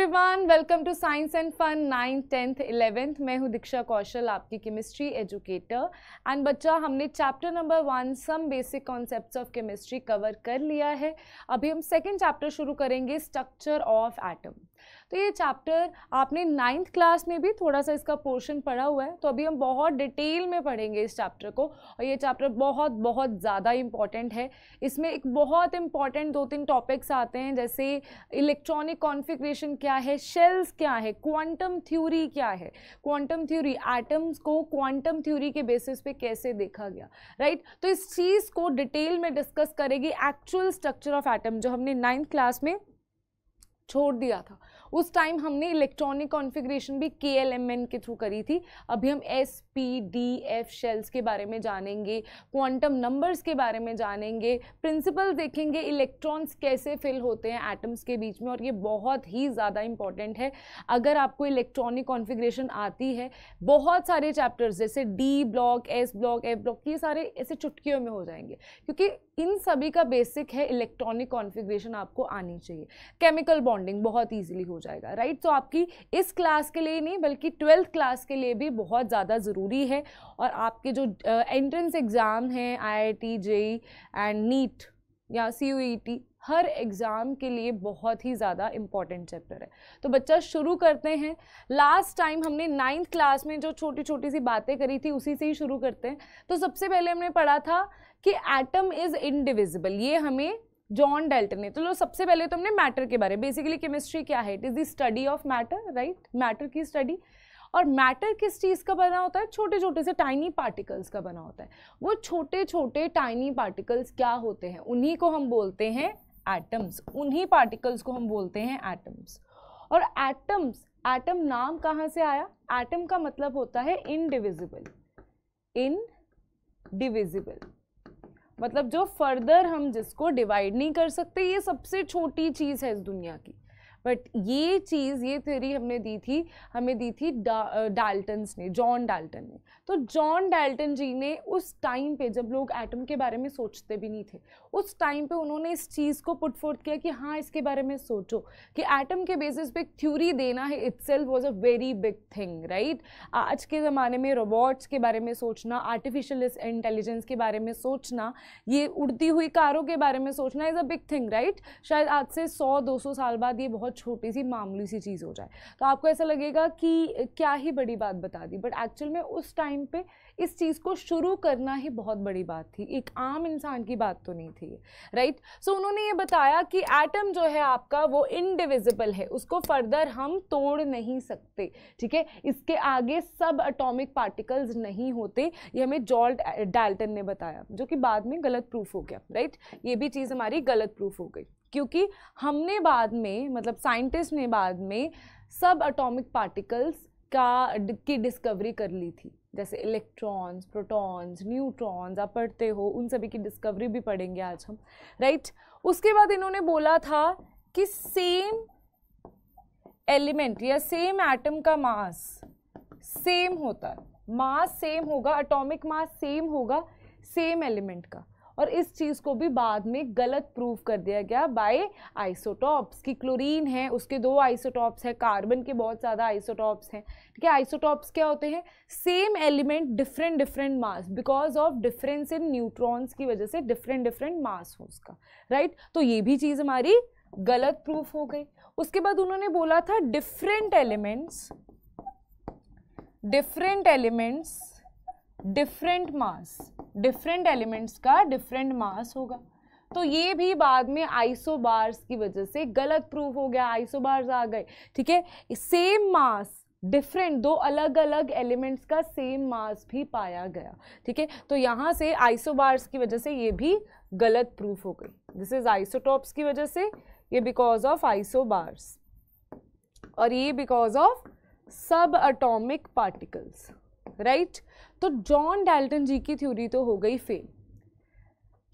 Everyone welcome to science and fun ninth tenth eleventh मैं हूं दीक्षा कौशल आपकी केमिस्ट्री एजुकेटर एंड बच्चा हमने chapter number one some basic concepts of chemistry cover कर लिया है अभी हम सेकंड चैप्टर शुरू करेंगे स्ट्रक्चर ऑफ एटम तो ये चैप्टर आपने नाइन्थ क्लास में भी थोड़ा सा इसका पोर्शन पढ़ा हुआ है तो अभी हम बहुत डिटेल में पढ़ेंगे इस चैप्टर को और ये चैप्टर बहुत बहुत ज़्यादा इम्पॉर्टेंट है इसमें एक बहुत इंपॉर्टेंट दो तीन टॉपिक्स आते हैं जैसे इलेक्ट्रॉनिक कॉन्फिग्रेशन क्या है शेल्स क्या है क्वांटम थ्योरी क्या है क्वांटम थ्योरी एटम्स को क्वांटम थ्योरी के बेसिस पे कैसे देखा गया राइट right? तो इस चीज़ को डिटेल में डिस्कस करेगी एक्चुअल स्ट्रक्चर ऑफ एटम जो हमने नाइन्थ क्लास में छोड़ दिया था उस टाइम हमने इलेक्ट्रॉनिक कॉन्फ़िगरेशन भी के एल एम एन के थ्रू करी थी अभी हम S P D F shells के बारे में जानेंगे क्वांटम नंबर्स के बारे में जानेंगे प्रिंसिपल देखेंगे इलेक्ट्रॉन्स कैसे फिल होते हैं एटम्स के बीच में और ये बहुत ही ज़्यादा इंपॉर्टेंट है अगर आपको इलेक्ट्रॉनिक कॉन्फ़िगरेशन आती है बहुत सारे चैप्टर्स जैसे D block S block F block ये सारे ऐसे चुटकियों में हो जाएंगे क्योंकि इन सभी का बेसिक है इलेक्ट्रॉनिक कॉन्फ़िगरेशन आपको आनी चाहिए केमिकल बॉन्डिंग बहुत ईजिली हो जाएगा राइट right? तो आपकी इस क्लास के लिए नहीं बल्कि ट्वेल्थ क्लास के लिए भी बहुत ज़्यादा ज़रूरी है और आपके जो एंट्रेंस एग्ज़ाम हैं I I T JEE and NEET या सी यू ई टी हर एग्ज़ाम के लिए बहुत ही ज़्यादा इम्पॉर्टेंट चैप्टर है तो बच्चा शुरू करते हैं लास्ट टाइम हमने नाइन्थ क्लास में जो छोटी छोटी सी बातें करी थी उसी से ही शुरू करते हैं तो सबसे पहले हमने पढ़ा था कि एटम इज़ इनडिविजिबल ये हमें जॉन डेल्टन ने तो लो सबसे पहले तो हमने मैटर के बारे में बेसिकली केमिस्ट्री क्या है it is the study of matter right matter की स्टडी और मैटर किस चीज़ का बना होता है छोटे छोटे से टाइनी पार्टिकल्स का बना होता है वो छोटे छोटे टाइनी पार्टिकल्स क्या होते हैं उन्हीं को हम बोलते हैं एटम्स उन्हीं पार्टिकल्स को हम बोलते हैं एटम्स और एटम्स एटम नाम कहाँ से आया एटम का मतलब होता है इनडिविजिबल इन डिविजिबल मतलब जो फर्दर हम जिसको डिवाइड नहीं कर सकते ये सबसे छोटी चीज़ है इस दुनिया की बट ये चीज़ ये थ्योरी हमने दी थी हमें दी थी डा, ने जॉन डाल्टन ने तो जॉन डाल्टन जी ने उस टाइम पे जब लोग एटम के बारे में सोचते भी नहीं थे उस टाइम पे उन्होंने इस चीज़ को पुट फोर्थ किया कि हाँ इसके बारे में सोचो कि एटम के बेसिस पे थ्योरी देना है itself was a very big thing right आज के ज़माने में रोबोट्स के बारे में सोचना आर्टिफिशियल इंटेलिजेंस के बारे में सोचना ये उड़ती हुई कारों के बारे में सोचना is a big thing right शायद आज से सौ दो साल बाद ये बहुत बहुत छोटी सी मामूली सी चीज़ हो जाए तो आपको ऐसा लगेगा कि क्या ही बड़ी बात बता दी बट एक्चुअल में उस टाइम पे इस चीज़ को शुरू करना ही बहुत बड़ी बात थी एक आम इंसान की बात तो नहीं थी राइट right? सो so, उन्होंने ये बताया कि एटम जो है आपका वो इनडिविजिबल है उसको फर्दर हम तोड़ नहीं सकते ठीक है इसके आगे सब अटोमिक पार्टिकल्स नहीं होते ये हमें जॉल डाल्टन ने बताया जो कि बाद में गलत प्रूफ हो गया राइट right? ये भी चीज़ हमारी गलत प्रूफ हो गई क्योंकि हमने बाद में मतलब साइंटिस्ट ने बाद में सब अटोमिक पार्टिकल्स का की डिस्कवरी कर ली थी जैसे इलेक्ट्रॉन्स प्रोटॉन्स न्यूट्रॉन्स आप पढ़ते हो उन सभी की डिस्कवरी भी पढ़ेंगे आज हम राइट right? उसके बाद इन्होंने बोला था कि सेम एलिमेंट या सेम एटम का मास सेम होता है मास सेम होगा अटोमिक मास सेम होगा सेम एलिमेंट का और इस चीज़ को भी बाद में गलत प्रूव कर दिया गया बाय आइसोटॉप्स की क्लोरीन है उसके दो आइसोटॉप्स हैं कार्बन के बहुत ज़्यादा आइसोटॉप्स हैं ठीक है आइसोटॉप्स क्या होते हैं same element different different mass because of difference in neutrons की वजह से डिफरेंट डिफरेंट मास हो उसका राइट right? तो ये भी चीज़ हमारी गलत प्रूफ हो गई उसके बाद उन्होंने बोला था different elements different elements different mass different elements का डिफरेंट मास होगा तो ये भी बाद में आइसोबार्स की वजह से गलत प्रूफ हो गया आइसोबार्स आ गए ठीक है सेम मास डिफरेंट दो अलग अलग एलिमेंट्स का सेम मास भी पाया गया ठीक है तो यहाँ से आइसोबार्स की वजह से ये भी गलत प्रूफ हो गई दिस इज आइसोटॉप्स की वजह से ये बिकॉज ऑफ आइसोबार्स और ये because of sub atomic particles right तो जॉन डाल्टन जी की थ्योरी तो हो गई फेल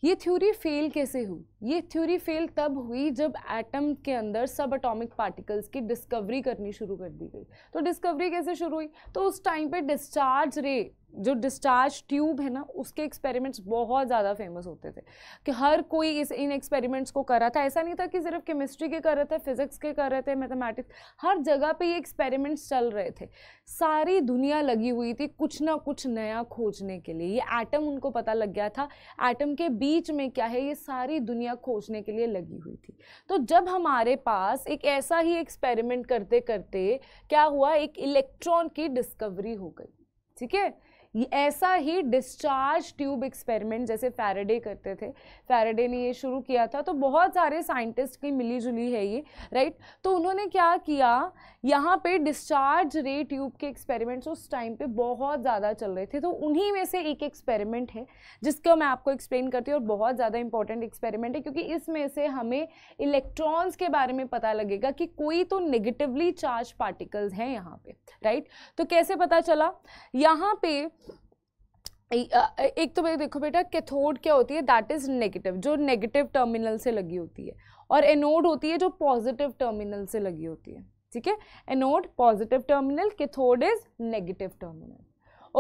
ये थ्योरी फेल कैसे हुई ये थ्योरी फेल तब हुई जब एटम के अंदर सब एटॉमिक पार्टिकल्स की डिस्कवरी करनी शुरू कर दी गई तो डिस्कवरी कैसे शुरू हुई तो उस टाइम पे डिस्चार्ज रे जो डिस्चार्ज ट्यूब है ना उसके एक्सपेरिमेंट्स बहुत ज़्यादा फेमस होते थे कि हर कोई इस इन एक्सपेरिमेंट्स को कर रहा था ऐसा नहीं था कि सिर्फ केमिस्ट्री के कर रहे थे फिज़िक्स के कर रहे थे मैथमेटिक्स हर जगह पे ये एक्सपेरिमेंट्स चल रहे थे सारी दुनिया लगी हुई थी कुछ ना कुछ नया खोजने के लिए ये एटम उनको पता लग गया था एटम के बीच में क्या है ये सारी दुनिया खोजने के लिए लगी हुई थी तो जब हमारे पास एक ऐसा ही एक्सपेरिमेंट करते करते क्या हुआ एक इलेक्ट्रॉन की डिस्कवरी हो गई ठीक है ऐसा ही डिस्चार्ज ट्यूब एक्सपेरिमेंट जैसे फैराडे करते थे फैराडे ने ये शुरू किया था तो बहुत सारे साइंटिस्ट की मिली जुली है ये राइट तो उन्होंने क्या किया यहाँ पे डिस्चार्ज रे ट्यूब के एक्सपेरिमेंट्स उस टाइम पे बहुत ज़्यादा चल रहे थे तो उन्हीं में से एक एक्सपेरिमेंट है जिसको मैं आपको एक्सप्लेन करती हूँ और बहुत ज़्यादा इंपॉर्टेंट एक्सपेरिमेंट है क्योंकि इसमें से हमें इलेक्ट्रॉन्स के बारे में पता लगेगा कि कोई तो नेगेटिवली चार्ज पार्टिकल्स हैं यहाँ पे राइट तो कैसे पता चला यहाँ पे एक तो भाई देखो बेटा कैथोड क्या होती है दैट इज़ नेगेटिव जो नेगेटिव टर्मिनल से लगी होती है और एनोड होती है जो पॉजिटिव टर्मिनल से लगी होती है ठीक है anode positive terminal cathode is negative terminal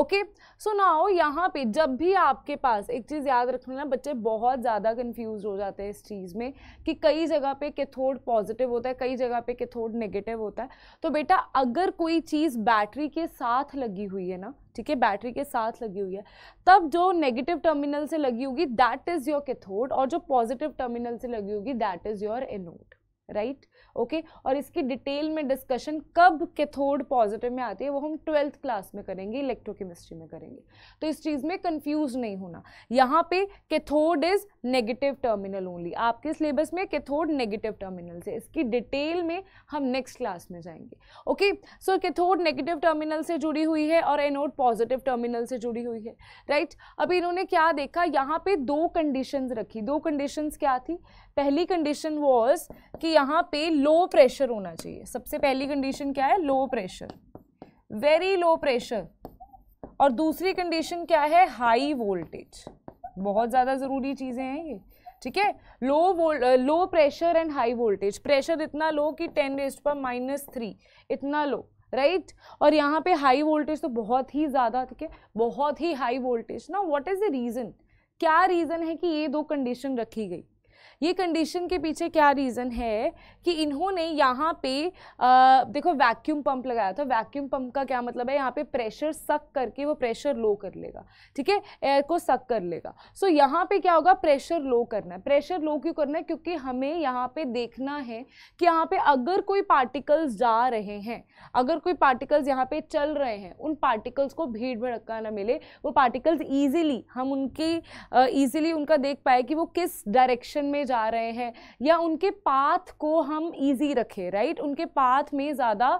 okay so now यहाँ पे जब भी आपके पास एक चीज़ याद रख लेना बच्चे बहुत ज़्यादा कंफ्यूज हो जाते हैं इस चीज़ में कि कई जगह पे कैथोड पॉजिटिव होता है कई जगह पे कैथोड नेगेटिव होता है तो बेटा अगर कोई चीज़ बैटरी के साथ लगी हुई है ना ठीक है बैटरी के साथ लगी हुई है तब जो नेगेटिव टर्मिनल से लगी होगी दैट इज़ योर कैथोड और जो पॉजिटिव टर्मिनल से लगी होगी that is your anode right okay और इसकी डिटेल में डिस्कशन कब कैथोड पॉजिटिव में आती है वो हम ट्वेल्थ क्लास में करेंगे इलेक्ट्रोकेमिस्ट्री में करेंगे तो इस चीज़ में कन्फ्यूज नहीं होना यहाँ पे cathode is negative terminal only आपके सिलेबस में कैथोड नेगेटिव टर्मिनल से इसकी डिटेल में हम नेक्स्ट क्लास में जाएंगे okay so cathode negative terminal से जुड़ी हुई है और एनोड पॉजिटिव टर्मिनल से जुड़ी हुई है राइट right? अब इन्होंने क्या देखा यहाँ पे दो कंडीशंस रखी दो कंडीशंस क्या थी पहली कंडीशन वॉज कि यहाँ पे लो प्रेशर होना चाहिए सबसे पहली कंडीशन क्या है low pressure very low pressure और दूसरी कंडीशन क्या है हाई वोल्टेज बहुत ज़्यादा ज़रूरी चीज़ें हैं ये ठीक है low volt low pressure and high voltage pressure इतना लो कि ten raised power minus three इतना लो राइट right? और यहाँ पे हाई वोल्टेज तो बहुत ही ज़्यादा ठीक है बहुत ही हाई वोल्टेज ना व्हाट इज़ द रीज़न क्या रीज़न है कि ये दो कंडीशन रखी गई ये कंडीशन के पीछे क्या रीज़न है कि इन्होंने यहाँ पे आ, देखो वैक्यूम पंप लगाया था वैक्यूम पंप का क्या मतलब है यहाँ पे प्रेशर सक करके वो प्रेशर लो कर लेगा ठीक है एयर को सक कर लेगा सो so, यहाँ पे क्या होगा प्रेशर लो करना है प्रेशर लो क्यों करना है क्योंकि हमें यहाँ पे देखना है कि यहाँ पे अगर कोई पार्टिकल्स जा रहे हैं अगर कोई पार्टिकल्स यहाँ पे चल रहे हैं उन पार्टिकल्स को भीड़ भड़का ना मिले वो पार्टिकल्स ईजिली हम उनकी ईजिली उनका देख पाए कि वो किस डायरेक्शन में जा रहे हैं या उनके पाथ को हम ईजी रखें राइट उनके पाथ में ज़्यादा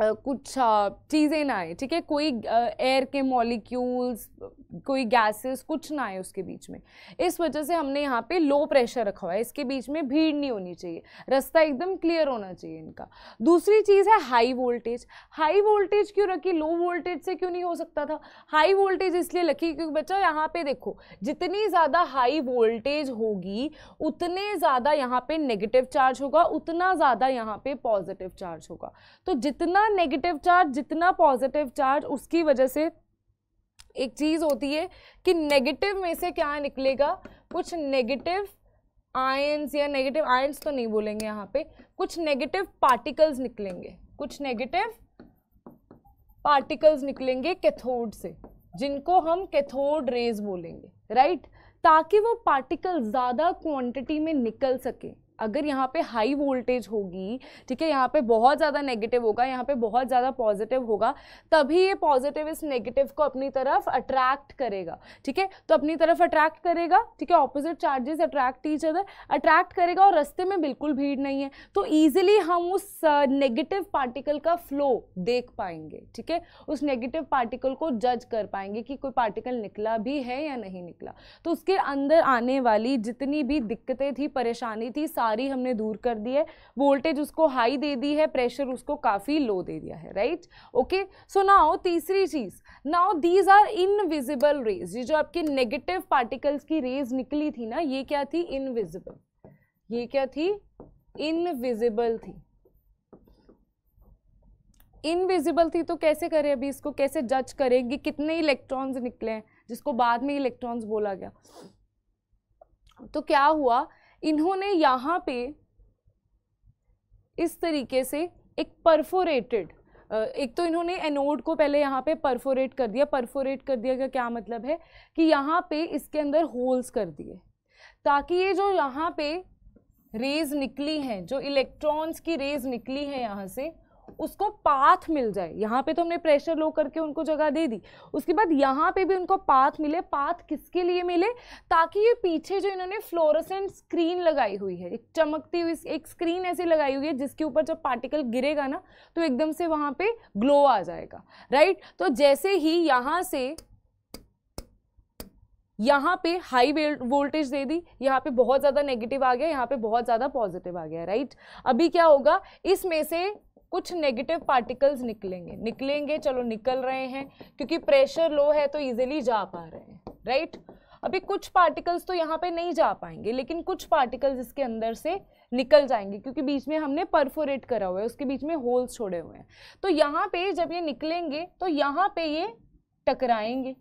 कुछ चीज़ें ना आए ठीक है कोई एयर के मॉलिक्यूल्स कोई गैसेस कुछ ना आए उसके बीच में इस वजह से हमने यहाँ पे लो प्रेशर रखा हुआ है इसके बीच में भीड़ नहीं होनी चाहिए रास्ता एकदम क्लियर होना चाहिए इनका दूसरी चीज़ है हाई वोल्टेज हाई वोल्टेज क्यों रखी लो वोल्टेज से क्यों नहीं हो सकता था हाई वोल्टेज इसलिए रखी क्योंकि बच्चा यहाँ पर देखो जितनी ज़्यादा हाई वोल्टेज होगी उतने ज़्यादा यहाँ पर नेगेटिव चार्ज होगा उतना ज़्यादा यहाँ पर पॉजिटिव चार्ज होगा तो जितना जितना नेगेटिव चार्ज जितना पॉजिटिव चार्ज उसकी वजह से एक चीज़ होती है कि नेगेटिव में से क्या निकलेगा कुछ नेगेटिव आयंस या नेगेटिव आयंस तो नहीं बोलेंगे यहाँ पे कुछ नेगेटिव पार्टिकल्स निकलेंगे कुछ नेगेटिव पार्टिकल्स निकलेंगे कैथोड से जिनको हम कैथोड रेज बोलेंगे राइट ताकि वो पार्टिकल ज़्यादा क्वांटिटी में निकल सकें अगर यहाँ पे हाई वोल्टेज होगी ठीक है यहाँ पे बहुत ज़्यादा नेगेटिव होगा यहाँ पे बहुत ज़्यादा पॉजिटिव होगा तभी ये पॉजिटिव इस नेगेटिव को अपनी तरफ अट्रैक्ट करेगा ठीक है तो अपनी तरफ अट्रैक्ट करेगा ठीक है opposite charges attract each other attract करेगा और रस्ते में बिल्कुल भीड़ नहीं है तो ईजिली हम उस नेगेटिव पार्टिकल का फ्लो देख पाएंगे ठीक है उस नेगेटिव पार्टिकल को जज कर पाएंगे कि कोई पार्टिकल निकला भी है या नहीं निकला तो उसके अंदर आने वाली जितनी भी दिक्कतें थी परेशानी थी सारी हमने दूर कर दी है वोल्टेज उसको हाई दे दी है प्रेशर उसको काफ़ी लो दे दिया है राइट ओके सो नाओ तीसरी चीज़ नाओ दीज आर इनविजिबल रेज ये जो आपके नेगेटिव पार्टिकल्स की रेज निकली थी ना ये क्या थी इनविजिबल ये क्या थी इनविजिबल थी इनविजिबल थी तो कैसे करें अभी इसको कैसे जज करेंगे कितने इलेक्ट्रॉन्स निकले हैं जिसको बाद में इलेक्ट्रॉन्स बोला गया तो क्या हुआ इन्होंने यहाँ पे इस तरीके से एक परफोरेटेड एक तो इन्होंने एनोड को पहले यहाँ पे परफोरेट कर दिया परफोरेट कर दिया का क्या मतलब है कि यहाँ पे इसके अंदर होल्स कर दिए ताकि ये जो यहाँ पे रेज निकली हैं जो इलेक्ट्रॉन्स की रेज निकली है यहाँ से उसको पाथ मिल जाए यहाँ पे तो हमने प्रेशर लो करके उनको जगह दे दी उसके बाद यहाँ पे भी उनको पाथ मिले पाथ किसके लिए मिले ताकि ये पीछे जो इन्होंने फ्लोरोसेंट स्क्रीन लगाई हुई है एक चमकती हुई एक स्क्रीन ऐसी लगाई हुई है जिसके ऊपर जब पार्टिकल गिरेगा ना तो एकदम से वहाँ पर ग्लो आ जाएगा राइट तो जैसे ही यहाँ से यहाँ पे हाई वोल्टेज दे दी यहाँ पे बहुत ज़्यादा नेगेटिव आ गया यहाँ पे बहुत ज़्यादा पॉजिटिव आ गया राइट अभी क्या होगा इसमें से कुछ नेगेटिव पार्टिकल्स निकलेंगे निकलेंगे चलो निकल रहे हैं क्योंकि प्रेशर लो है तो ईजिली जा पा रहे हैं राइट अभी कुछ पार्टिकल्स तो यहाँ पे नहीं जा पाएंगे लेकिन कुछ पार्टिकल्स इसके अंदर से निकल जाएंगे क्योंकि बीच में हमने परफोरेट करा हुआ है उसके बीच में होल्स छोड़े हुए हैं तो यहाँ पे जब ये निकलेंगे तो यहाँ पे ये टकराएंगे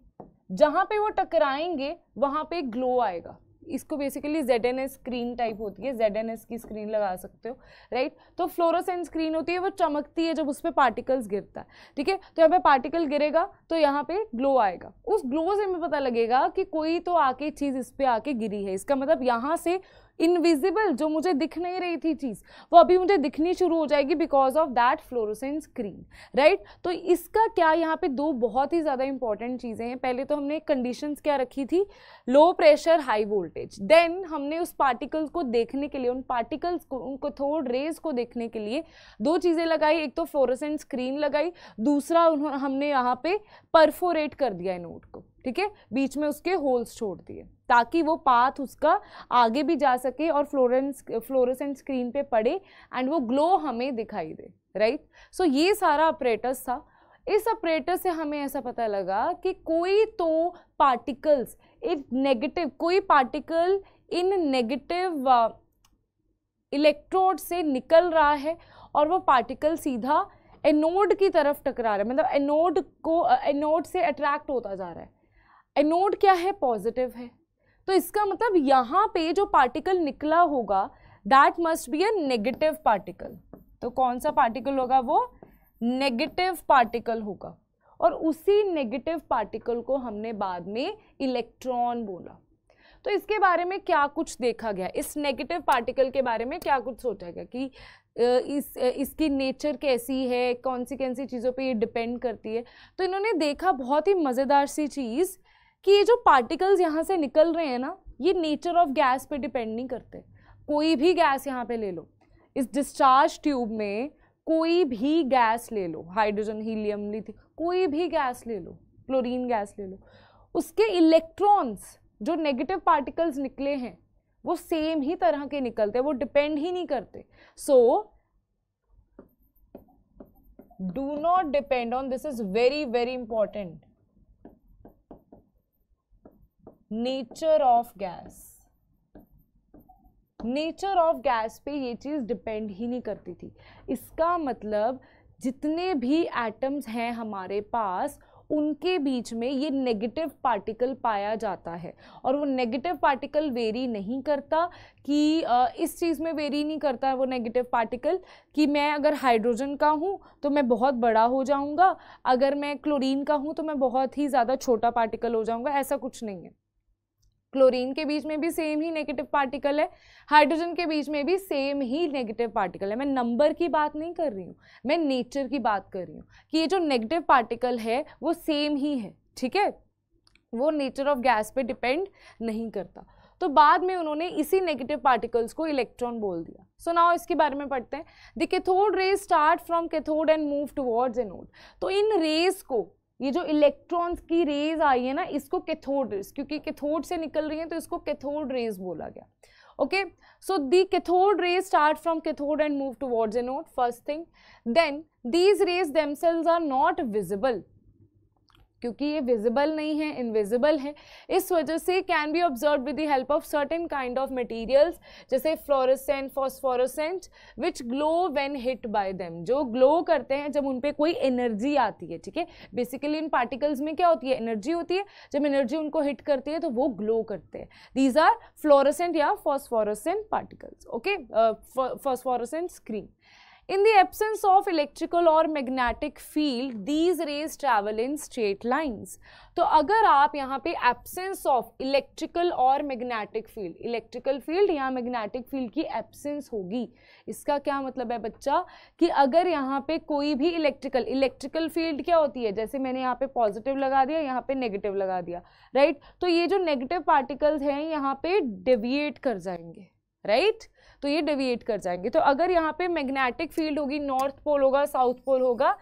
जहाँ पे वो टकराएंगे वहाँ पे ग्लो आएगा इसको basically Z N S screen type होती है जेड एन एस की स्क्रीन लगा सकते हो राइट तो फ्लोरोसेंट स्क्रीन होती है वो चमकती है जब उस पर पार्टिकल्स गिरता है ठीक है तो यहाँ पे पार्टिकल गिरेगा तो यहाँ पे ग्लो आएगा उस ग्लो से हमें पता लगेगा कि कोई तो आके चीज़ इस पर आके गिरी है इसका मतलब यहाँ से इनविजिबल जो मुझे दिख नहीं रही थी चीज़ वो अभी मुझे दिखनी शुरू हो जाएगी because of that fluorescent screen right तो इसका क्या यहाँ पे दो बहुत ही ज़्यादा इंपॉर्टेंट चीज़ें हैं पहले तो हमने कंडीशन क्या रखी थी low pressure high voltage then हमने उस पार्टिकल्स को देखने के लिए उन पार्टिकल्स को उन थोड़ रेज को देखने के लिए दो चीज़ें लगाई एक तो फ्लोरोसेंट स्क्रीन लगाई दूसरा उन्होंने हमने यहाँ पे परफोरेट कर दिया नोट को ठीक है बीच में उसके होल्स छोड़ दिए ताकि वो पाथ उसका आगे भी जा सके और फ्लोरेंस फ्लोरोसेंट स्क्रीन पे पड़े एंड वो ग्लो हमें दिखाई दे राइट सो so, ये सारा ऑपरेटर्स था इस ऑपरेटर से हमें ऐसा पता लगा कि कोई तो पार्टिकल्स एक नेगेटिव कोई particle in negative electrode uh, से निकल रहा है और वो पार्टिकल सीधा एनोड की तरफ टकरा रहा है मतलब एनोड को एनोड uh, से अट्रैक्ट होता जा रहा है एनोड क्या है पॉजिटिव है तो इसका मतलब यहाँ पे जो पार्टिकल निकला होगा that must be a negative particle तो कौन सा पार्टिकल होगा वो नेगेटिव पार्टिकल होगा और उसी नेगेटिव पार्टिकल को हमने बाद में इलेक्ट्रॉन बोला तो इसके बारे में क्या कुछ देखा गया इस नेगेटिव पार्टिकल के बारे में क्या कुछ सोचा गया कि इस इसकी नेचर कैसी है कौन सी कौन सी चीज़ों पे ये डिपेंड करती है तो इन्होंने देखा बहुत ही मज़ेदार सी चीज़ कि ये जो पार्टिकल्स यहाँ से निकल रहे हैं ना ये नेचर ऑफ गैस पे डिपेंड नहीं करते कोई भी गैस यहाँ पे ले लो इस डिस्चार्ज ट्यूब में कोई भी गैस ले लो हाइड्रोजन हीलियम लिथी कोई भी गैस ले लो क्लोरीन गैस ले लो उसके इलेक्ट्रॉन्स जो नेगेटिव पार्टिकल्स निकले हैं वो सेम ही तरह के निकलते हैं वो डिपेंड ही नहीं करते so do not depend on this is very very important nature of gas nature of gas पे ये चीज़ डिपेंड ही नहीं करती थी इसका मतलब जितने भी एटम्स हैं हमारे पास उनके बीच में ये नेगेटिव पार्टिकल पाया जाता है और वो नेगेटिव पार्टिकल वेरी नहीं करता कि इस चीज़ में वेरी नहीं करता वो नेगेटिव पार्टिकल कि मैं अगर हाइड्रोजन का हूँ तो मैं बहुत बड़ा हो जाऊँगा अगर मैं क्लोरीन का हूँ तो मैं बहुत ही ज़्यादा छोटा पार्टिकल हो जाऊँगा ऐसा कुछ नहीं है क्लोरीन के बीच में भी सेम ही नेगेटिव पार्टिकल है हाइड्रोजन के बीच में भी सेम ही नेगेटिव पार्टिकल है मैं नंबर की बात नहीं कर रही हूँ मैं नेचर की बात कर रही हूँ कि ये जो नेगेटिव पार्टिकल है वो सेम ही है ठीक है वो नेचर ऑफ गैस पे डिपेंड नहीं करता तो बाद में उन्होंने इसी नेगेटिव पार्टिकल्स को इलेक्ट्रॉन बोल दिया सो so नाओ इसके बारे में पढ़ते हैं the cathode rays start from cathode and move towards anode तो इन रेज को ये जो इलेक्ट्रॉन्स की रेज आई है ना इसको कैथोड रेज क्योंकि कैथोड से निकल रही है तो इसको कैथोड रेज बोला गया okay so the cathode rays start from cathode and move towards anode first thing then these rays themselves are not visible क्योंकि ये विजिबल नहीं है इनविजिबल है इस वजह से can be observe with the help of certain kind of materials जैसे fluorescent phosphorescent which glow when hit by them जो ग्लो करते हैं जब उन पर कोई एनर्जी आती है ठीक है बेसिकली इन पार्टिकल्स में क्या होती है एनर्जी होती है जब एनर्जी उनको हिट करती है तो वो ग्लो करते हैं दीज आर फ्लोरोसेंट या phosphorescent particles okay phosphorescent screen In the absence of electrical or magnetic field, these rays travel in straight lines. तो अगर आप यहाँ पे absence of electrical or magnetic field, electrical field या magnetic field की absence होगी इसका क्या मतलब है बच्चा कि अगर यहाँ पे कोई भी electrical, electrical field क्या होती है जैसे मैंने यहाँ पे positive लगा दिया यहाँ पे negative लगा दिया राइट right? तो ये जो negative particles हैं यहाँ पे deviate कर जाएंगे राइट right? तो ये डेविएट कर जाएंगे तो अगर यहाँ पे मैग्नेटिक फील्ड होगी नॉर्थ पोल होगा साउथ पोल होगा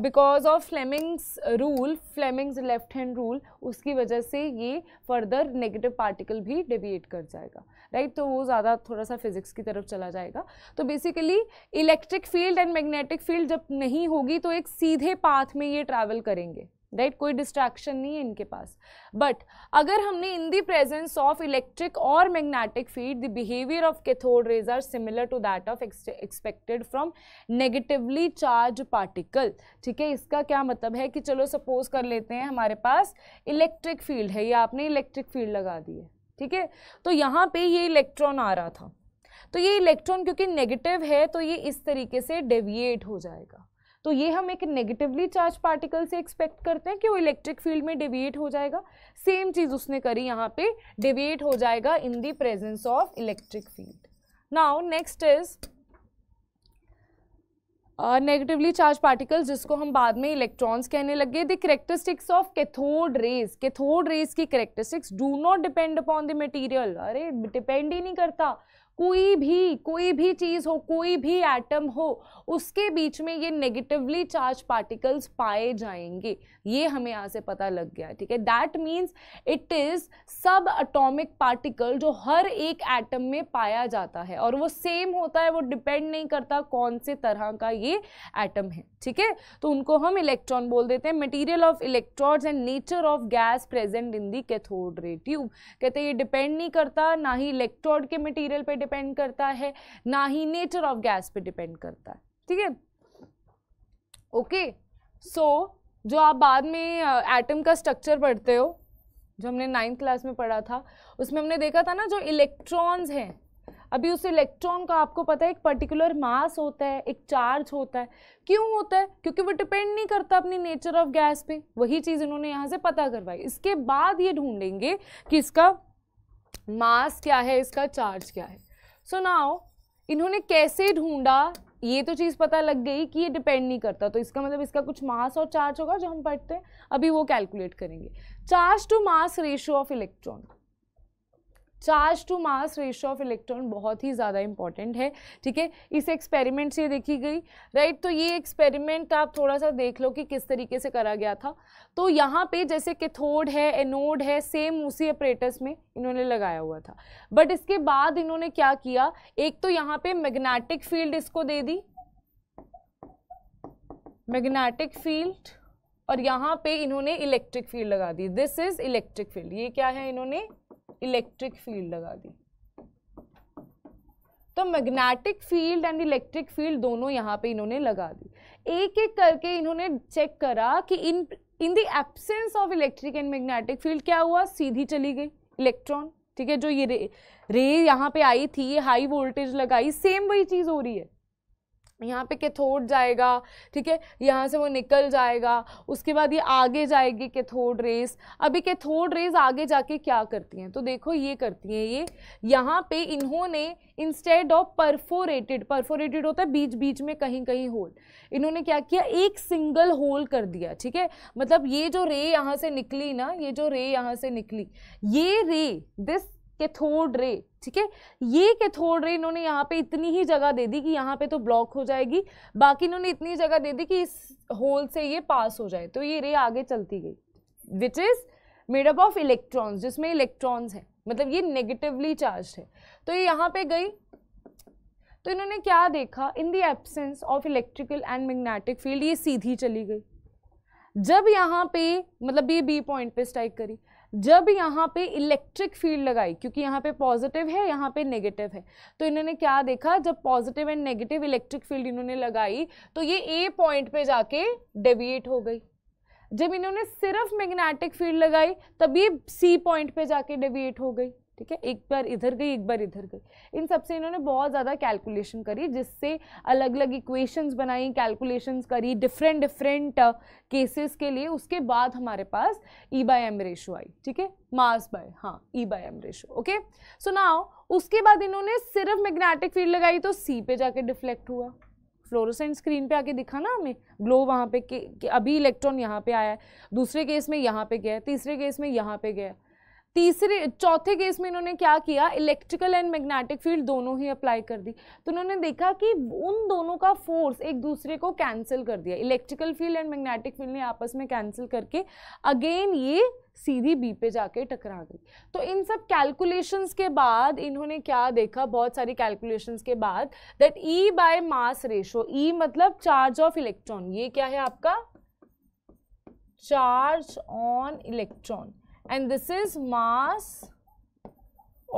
because of Fleming's rule Fleming's left hand rule उसकी वजह से ये फर्दर नेगेटिव पार्टिकल भी डेविएट कर जाएगा राइट right? तो वो ज़्यादा थोड़ा सा फिजिक्स की तरफ चला जाएगा तो basically electric field and magnetic field जब नहीं होगी तो एक सीधे पाथ में ये ट्रैवल करेंगे राइट right? कोई डिस्ट्रैक्शन नहीं है इनके पास बट अगर हमने in the presence of electric और magnetic field the behaviour of cathode rays are similar to that of expected from negatively charge particle ठीक है इसका क्या मतलब है कि चलो सपोज कर लेते हैं हमारे पास इलेक्ट्रिक फील्ड है या आपने इलेक्ट्रिक फील्ड लगा दी है ठीक है तो यहाँ पे ये इलेक्ट्रॉन आ रहा था तो ये इलेक्ट्रॉन क्योंकि नेगेटिव है तो ये इस तरीके से डेविएट हो जाएगा तो ये हम एक नेगेटिवली चार्ज पार्टिकल से एक्सपेक्ट करते हैं कि वो इलेक्ट्रिक फील्ड में डेविएट हो जाएगा सेम चीज़ उसने करी यहाँ पे डेविएट हो जाएगा in the presence of electric field now next is negatively charge particles जिसको हम बाद में इलेक्ट्रॉन्स कहने लगे the characteristics of cathode rays cathode rays की characteristics do not depend upon the material अरे डिपेंड ही नहीं करता कोई भी कोई भी चीज़ हो कोई भी एटम हो उसके बीच में ये नेगेटिवली चार्ज पार्टिकल्स पाए जाएंगे ये हमें यहाँ से पता लग गया ठीक है that means it is sub atomic particle जो हर एक एटम में पाया जाता है और वो सेम होता है वो डिपेंड नहीं करता कौन से तरह का ये एटम है ठीक है तो उनको हम इलेक्ट्रॉन बोल देते हैं material of electrons and nature of gas present in the cathode ray tube कहते हैं ये डिपेंड नहीं करता ना ही इलेक्ट्रॉन के मटीरियल पर डिपेंड करता है ना ही नेचर ऑफ गैस पे डिपेंड करता है ठीक है ओके सो जो आप बाद में एटम का स्ट्रक्चर पढ़ते हो जो हमने नाइन्थ क्लास में पढ़ा था उसमें हमने देखा था ना जो इलेक्ट्रॉन्स हैं अभी उस इलेक्ट्रॉन का आपको पता है एक पर्टिकुलर मास होता है एक चार्ज होता है क्यों होता है क्योंकि वो डिपेंड नहीं करता अपनी नेचर ऑफ गैस पे वही चीज़ इन्होंने यहाँ से पता करवाई इसके बाद ये ढूंढेंगे कि इसका मास क्या है इसका चार्ज क्या है सो so नाउ इन्होंने कैसे ढूंढा ये तो चीज़ पता लग गई कि ये डिपेंड नहीं करता तो इसका मतलब इसका कुछ मास और चार्ज होगा जो हम पढ़ते हैं अभी वो कैलकुलेट करेंगे charge to mass ratio of electron charge to mass ratio of electron बहुत ही ज़्यादा इंपॉर्टेंट है ठीक है इस एक्सपेरिमेंट से देखी गई राइट तो ये एक्सपेरिमेंट आप थोड़ा सा देख लो कि किस तरीके से करा गया था तो यहाँ पे जैसे कैथोड है एनोड है सेम उसी अपरेटस में इन्होंने लगाया हुआ था बट इसके बाद इन्होंने क्या किया एक तो यहाँ पे मैग्नेटिक फील्ड इसको दे दी मैग्नेटिक फील्ड और यहाँ पे इन्होंने इलेक्ट्रिक फील्ड लगा दी दिस इज इलेक्ट्रिक फील्ड ये क्या है इन्होंने इलेक्ट्रिक फील्ड लगा दी तो magnetic field and electric field दोनों यहाँ पे इन्होंने लगा दी एक एक करके इन्होंने चेक करा कि in in the absence of electric and magnetic field क्या हुआ सीधी चली गई इलेक्ट्रॉन ठीक है जो ये रे रे यहाँ पे आई थी हाई वोल्टेज लगाई सेम वही चीज़ हो रही है यहाँ पे कैथोड जाएगा ठीक है यहाँ से वो निकल जाएगा उसके बाद ये आगे जाएगी कैथोड रेस अभी कैथोड रेस आगे जाके क्या करती हैं तो देखो ये करती हैं ये यहाँ पे इन्होंने इंस्टेड ऑफ परफोरेटेड परफोरेटेड होता है बीच बीच में कहीं कहीं होल इन्होंने क्या किया एक सिंगल होल कर दिया ठीक है मतलब ये जो रे यहाँ से निकली ना ये जो रे यहाँ से निकली ये रे दिस कैथोड रे ठीक है ये कैथोड रे इन्होंने यहाँ पे इतनी ही जगह दे दी कि यहाँ पे तो ब्लॉक हो जाएगी बाकी इन्होंने इतनी जगह दे दी कि इस होल से ये पास हो जाए तो ये रे आगे चलती गई which is made up of electrons जिसमें इलेक्ट्रॉन्स हैं मतलब ये नेगेटिवली चार्ज है तो ये यहाँ पे गई तो इन्होंने क्या देखा in the absence of electrical and magnetic field ये सीधी चली गई जब यहाँ पे मतलब ये बी पॉइंट पे स्ट्राइक करी जब यहाँ पे इलेक्ट्रिक फील्ड लगाई क्योंकि यहाँ पे पॉजिटिव है यहाँ पे नेगेटिव है तो इन्होंने क्या देखा जब positive and negative electric field इन्होंने लगाई तो ये ए पॉइंट पे जाके डेविएट हो गई जब इन्होंने सिर्फ मैग्नेटिक फील्ड लगाई तब ये सी पॉइंट पे जाके डेविएट हो गई ठीक है एक बार इधर गई एक बार इधर गई इन सबसे इन्होंने बहुत ज़्यादा कैलकुलेशन करी जिससे अलग अलग इक्वेशंस बनाई कैलकुलेशंस करी डिफरेंट डिफरेंट केसेस के लिए उसके बाद हमारे पास ई बाई एम रेशो आई ठीक है मास बाय हाँ E by M ratio okay so now उसके बाद इन्होंने सिर्फ मैग्नेटिक फील्ड लगाई तो सी पे जाके डिफ्लेक्ट हुआ फ्लोरोसेंट स्क्रीन पे आके दिखा ना हमें ग्लो वहाँ पे कि अभी इलेक्ट्रॉन यहाँ पे आया है दूसरे केस में यहाँ पे गया तीसरे केस में यहाँ पे गया तीसरे चौथे केस में इन्होंने क्या किया इलेक्ट्रिकल एंड मैग्नेटिक फील्ड दोनों ही अप्लाई कर दी तो उन्होंने देखा कि उन दोनों का फोर्स एक दूसरे को कैंसिल कर दिया electrical field and magnetic field ने आपस में कैंसिल करके अगेन ये सीधी बी पे जाके टकरा गई तो इन सब कैलकुलेशंस के बाद इन्होंने क्या देखा बहुत सारी कैलकुलेशंस के बाद that E by mass ratio E मतलब चार्ज ऑफ इलेक्ट्रॉन ये क्या है आपका charge on electron and this is mass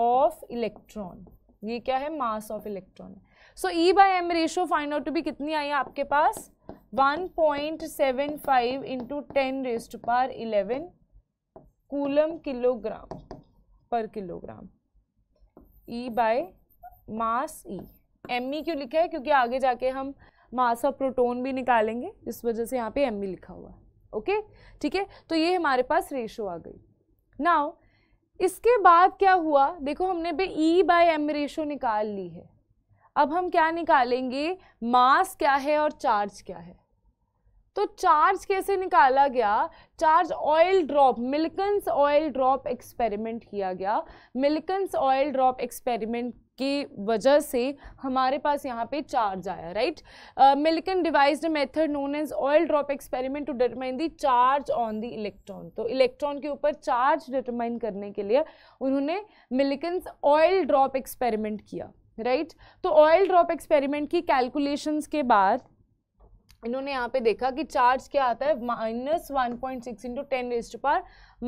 of electron ये क्या है mass of electron so E by M ratio find out to भी कितनी आई है आपके पास 1.75 point seven five into ten raise to power eleven coulomb kilogram per kilogram E by mass E M E क्यों लिखा है क्योंकि आगे जाके हम मास ऑफ प्रोटोन भी निकालेंगे इस वजह से यहाँ पे एम ई e लिखा हुआ है ओके ठीक है तो ये हमारे पास रेशो आ गई नाउ इसके बाद क्या हुआ देखो हमने पे ई बाय एम रेशो निकाल ली है अब हम क्या निकालेंगे मास क्या है और चार्ज क्या है तो चार्ज कैसे निकाला गया charge oil drop Millikan's oil drop experiment किया गया मिल्कन्स ऑयल ड्रॉप एक्सपेरिमेंट की वजह से हमारे पास यहाँ पे चार्ज आया right Millikan devised method known as oil drop experiment to determine the charge on the electron तो इलेक्ट्रॉन के ऊपर चार्ज डिटरमाइन करने के लिए उन्होंने मिल्कन्स ऑयल ड्रॉप एक्सपेरिमेंट किया राइट right? तो ऑयल ड्रॉप एक्सपेरिमेंट की कैलकुलेशंस के बाद इन्होंने यहाँ पे देखा कि चार्ज क्या आता है minus one point six into ten raised power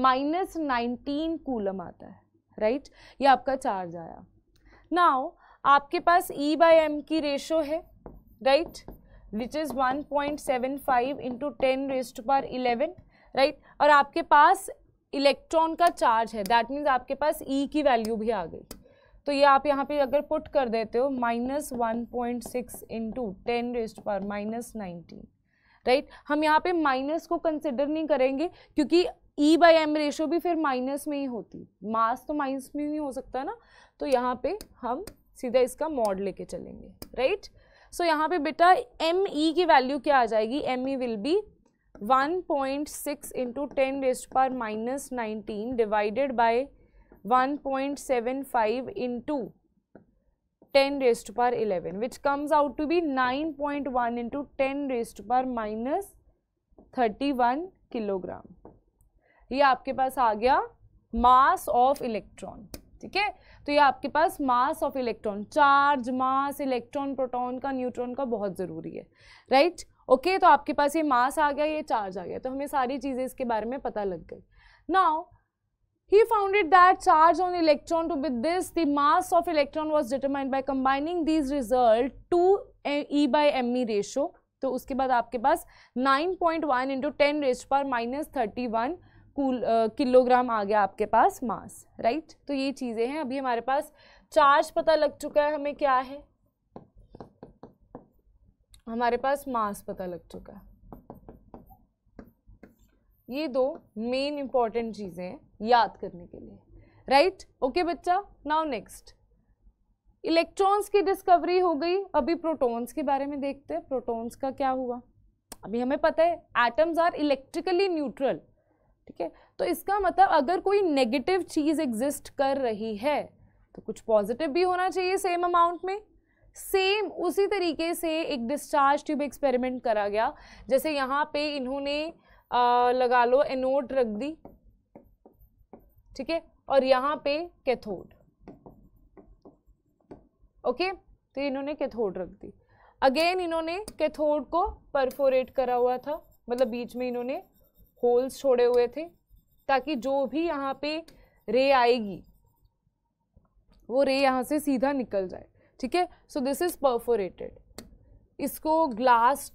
minus nineteen coulomb आता है राइट right? ये आपका चार्ज आया नाउ आपके पास ई बाई एम की रेशो है right which is one point seven five into ten raised power eleven right और आपके पास इलेक्ट्रॉन का चार्ज है दैट मीन्स आपके पास ई e की वैल्यू भी आ गई तो ये आप यहाँ पे अगर पुट कर देते हो minus one point six into ten raised power minus nineteen right हम यहाँ पे माइनस को कंसिडर नहीं करेंगे क्योंकि ई बाई एम रेशो भी फिर माइनस में ही होती मास तो माइनस में ही हो सकता है ना तो यहाँ पे हम सीधा इसका मॉड लेके चलेंगे राइट सो यहाँ पे बेटा एम ई की वैल्यू क्या आ जाएगी M E will be 1.6 point six into ten raised power minus nineteen divided by one point seven five into ten raised power eleven which comes out to be nine point one into ten raised power minus thirty one kilogram ये आपके पास आ गया mass of electron ठीक है तो ये आपके पास mass of electron charge mass electron proton का न्यूट्रॉन का बहुत ज़रूरी है राइट ओके okay, तो आपके पास ये मास आ गया ये चार्ज आ गया तो हमें सारी चीज़ें इसके बारे में पता लग गई now he found that charge on electron to with this the mass of electron electron determined determined combining this result to e e m e ratio तो उसके बाद आपके पास nine point one into ten raise पर minus thirty one कूल kilogram आ गया आपके पास मास राइट तो ये चीज़ें हैं अभी हमारे पास चार्ज पता लग चुका है हमें क्या है हमारे पास मास पता लग चुका है ये दो मेन इंपॉर्टेंट चीज़ें हैं याद करने के लिए राइट ओके बच्चा नाउ नेक्स्ट इलेक्ट्रॉन्स की डिस्कवरी हो गई अभी प्रोटॉन्स के बारे में देखते हैं प्रोटॉन्स का क्या हुआ अभी हमें पता है एटम्स आर इलेक्ट्रिकली न्यूट्रल ठीक है तो इसका मतलब अगर कोई नेगेटिव चीज़ एग्जिस्ट कर रही है तो कुछ पॉजिटिव भी होना चाहिए सेम अमाउंट में सेम उसी तरीके से एक डिस्चार्ज ट्यूब एक्सपेरिमेंट करा गया जैसे यहाँ पे इन्होंने आ, लगा लो एनोड रख दी ठीक है और यहाँ पे कैथोड ओके तो इन्होंने कैथोड रख दी अगेन इन्होंने कैथोड को परफोरेट करा हुआ था मतलब बीच में इन्होंने होल्स छोड़े हुए थे ताकि जो भी यहाँ पे रे आएगी वो रे यहाँ से सीधा निकल जाए ठीक है सो दिस इज़ परफोरेटेड इसको ग्लास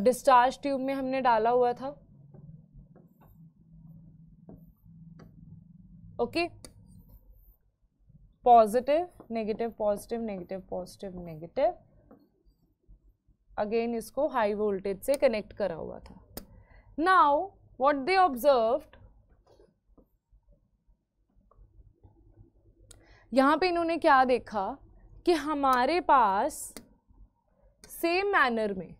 डिस्चार्ज ट्यूब में हमने डाला हुआ था okay positive negative positive negative positive negative again इसको हाई वोल्टेज से कनेक्ट करा हुआ था Now, what they observed, यहां पे इन्होंने क्या देखा कि हमारे पास सेम मैनर में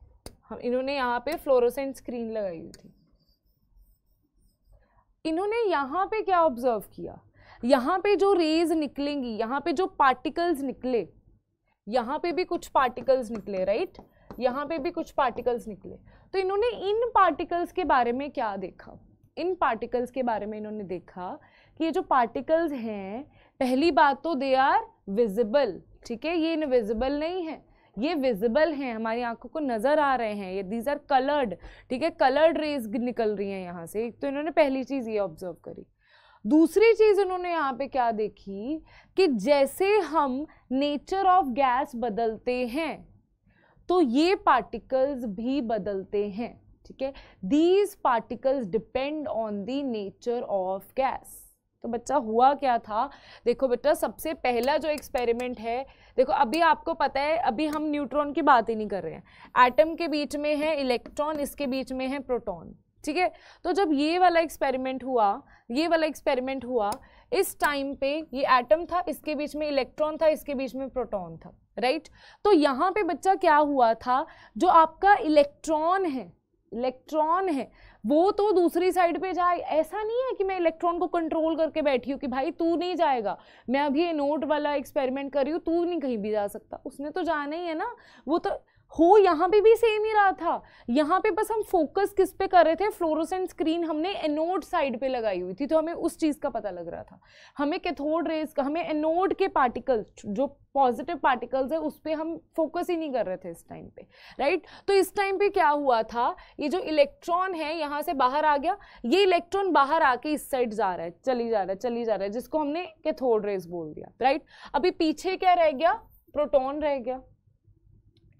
हम इन्होंने यहाँ पे फ्लोरोसेंट स्क्रीन लगाई हुई थी इन्होंने यहां पे क्या ऑब्जर्व किया यहां पे जो रेज निकलेंगी यहां पे जो पार्टिकल्स निकले यहां पे भी कुछ पार्टिकल्स निकले राइट right? यहाँ पे भी कुछ पार्टिकल्स निकले तो इन्होंने इन पार्टिकल्स के बारे में क्या देखा इन पार्टिकल्स के बारे में इन्होंने देखा कि ये जो पार्टिकल्स हैं पहली बात तो दे आर विजिबल ठीक है ये इनविजिबल नहीं है ये विजिबल हैं हमारी आंखों को नज़र आ रहे हैं ये दीज आर कलर्ड ठीक है कलर्ड रेज निकल रही हैं यहाँ से तो इन्होंने पहली चीज़ ये ऑब्जर्व करी दूसरी चीज़ इन्होंने यहाँ पे क्या देखी कि जैसे हम नेचर ऑफ गैस बदलते हैं तो ये पार्टिकल्स भी बदलते हैं ठीक है these particles depend on the nature of gas तो बच्चा हुआ क्या था देखो बेटा सबसे पहला जो एक्सपेरिमेंट है देखो अभी आपको पता है अभी हम न्यूट्रॉन की बात ही नहीं कर रहे हैं एटम के बीच में है इलेक्ट्रॉन इसके बीच में है प्रोटॉन ठीक है तो जब ये वाला एक्सपेरिमेंट हुआ ये वाला एक्सपेरिमेंट हुआ इस टाइम पे ये एटम था इसके बीच में इलेक्ट्रॉन था इसके बीच में प्रोटॉन था राइट right? तो यहाँ पे बच्चा क्या हुआ था जो आपका इलेक्ट्रॉन है इलेक्ट्रॉन है वो तो दूसरी साइड पे जाए ऐसा नहीं है कि मैं इलेक्ट्रॉन को कंट्रोल करके बैठी हूँ कि भाई तू नहीं जाएगा मैं अभी ये नोट वाला एक्सपेरिमेंट कर रही हूँ तू नहीं कहीं भी जा सकता उसने तो जाना ही है ना वो तो हो यहाँ पे भी सेम ही रहा था यहाँ पे बस हम फोकस किस पे कर रहे थे फ्लोरोसेंट स्क्रीन हमने एनोड साइड पे लगाई हुई थी तो हमें उस चीज़ का पता लग रहा था हमें कैथोड रेज का हमें एनोड के पार्टिकल्स जो पॉजिटिव पार्टिकल्स है उस पर हम फोकस ही नहीं कर रहे थे इस टाइम पे राइट तो इस टाइम पे क्या हुआ था ये जो इलेक्ट्रॉन है यहाँ से बाहर आ गया ये इलेक्ट्रॉन बाहर आके इस साइड जा रहा है चली जा रहा है चली जा रहा है जिसको हमने कैथोड रेज बोल दिया राइट अभी पीछे क्या रह गया प्रोटोन रह गया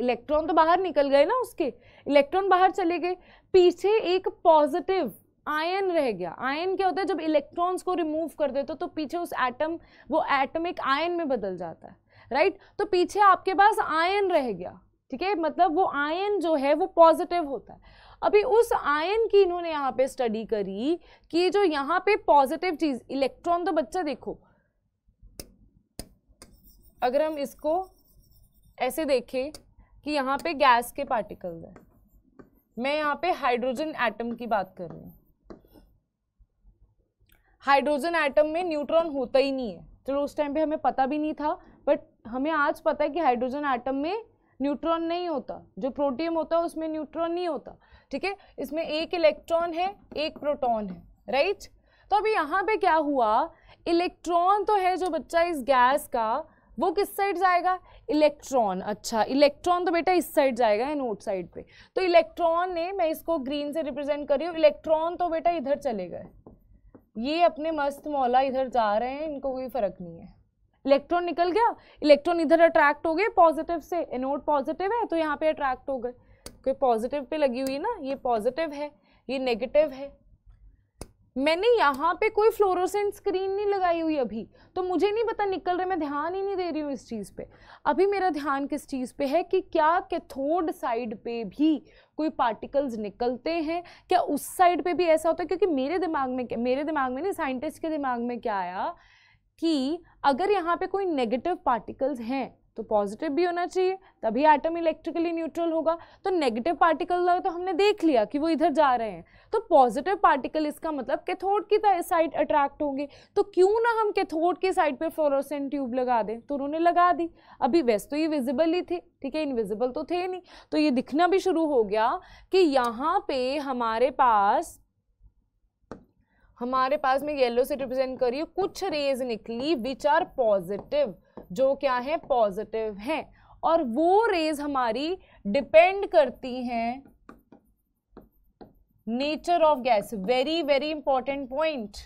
इलेक्ट्रॉन तो बाहर निकल गए ना उसके इलेक्ट्रॉन बाहर चले गए पीछे एक पॉजिटिव आयन रह गया आयन क्या होता है जब इलेक्ट्रॉन्स को रिमूव कर देते हो तो पीछे उस एटम वो एटम एक आयन में बदल जाता है राइट तो पीछे आपके पास आयन रह गया ठीक है मतलब वो आयन जो है वो पॉजिटिव होता है अभी उस आयन की इन्होंने यहाँ पे स्टडी करी कि जो यहाँ पे पॉजिटिव चीज इलेक्ट्रॉन तो बच्चा देखो अगर हम इसको ऐसे देखें कि यहाँ पे गैस के पार्टिकल है मैं यहाँ पे हाइड्रोजन एटम की बात कर रही हूँ हाइड्रोजन एटम में न्यूट्रॉन होता ही नहीं है चलो उस टाइम पे हमें पता भी नहीं था बट हमें आज पता है कि हाइड्रोजन एटम में न्यूट्रॉन नहीं होता जो प्रोटियम होता है उसमें न्यूट्रॉन नहीं होता ठीक है इसमें एक इलेक्ट्रॉन है एक प्रोटॉन है राइट तो अभी यहाँ पे क्या हुआ इलेक्ट्रॉन तो है जो बच्चा इस गैस का वो किस साइड जाएगा इलेक्ट्रॉन अच्छा इलेक्ट्रॉन तो बेटा इस साइड जाएगा नोट साइड पे तो इलेक्ट्रॉन ने मैं इसको ग्रीन से रिप्रेजेंट कर रही हूँ इलेक्ट्रॉन तो बेटा इधर चले गए ये अपने मस्त मौला इधर जा रहे हैं इनको कोई फर्क नहीं है इलेक्ट्रॉन निकल गया इलेक्ट्रॉन इधर अट्रैक्ट हो गए पॉजिटिव से एनोड पॉजिटिव है तो यहाँ पे अट्रैक्ट हो गए क्योंकि पॉजिटिव पे लगी हुई ना ये पॉजिटिव है ये नेगेटिव है मैंने यहाँ पे कोई फ्लोरोसेंट स्क्रीन नहीं लगाई हुई अभी तो मुझे नहीं पता निकल रहा मैं ध्यान ही नहीं दे रही हूँ इस चीज़ पे अभी मेरा ध्यान किस चीज़ पे है कि क्या कैथोड साइड पे भी कोई पार्टिकल्स निकलते हैं क्या उस साइड पे भी ऐसा होता है क्योंकि मेरे दिमाग में मेरे दिमाग में नहीं साइंटिस्ट के दिमाग में क्या आया कि अगर यहाँ पर कोई नेगेटिव पार्टिकल्स हैं तो पॉजिटिव भी होना चाहिए तभी एटम इलेक्ट्रिकली न्यूट्रल होगा तो नेगेटिव पार्टिकल तो हमने देख लिया कि वो इधर जा रहे हैं तो पॉजिटिव पार्टिकल इसका मतलब कैथोड की साइड अट्रैक्ट होंगे तो क्यों ना हम कैथोड की साइड पर फ्लोरोसेंट ट्यूब लगा दें तो उन्होंने लगा दी अभी वैसे तो ये विजिबल ही थे ठीक है इनविजिबल तो थे नहीं तो ये दिखना भी शुरू हो गया कि यहाँ पे हमारे पास हमारे पास मैं येलो से रिप्रेजेंट करी कुछ रेज निकली विच आर पॉजिटिव जो क्या है पॉजिटिव हैं और वो रेज हमारी डिपेंड करती हैं nature of gas very very important point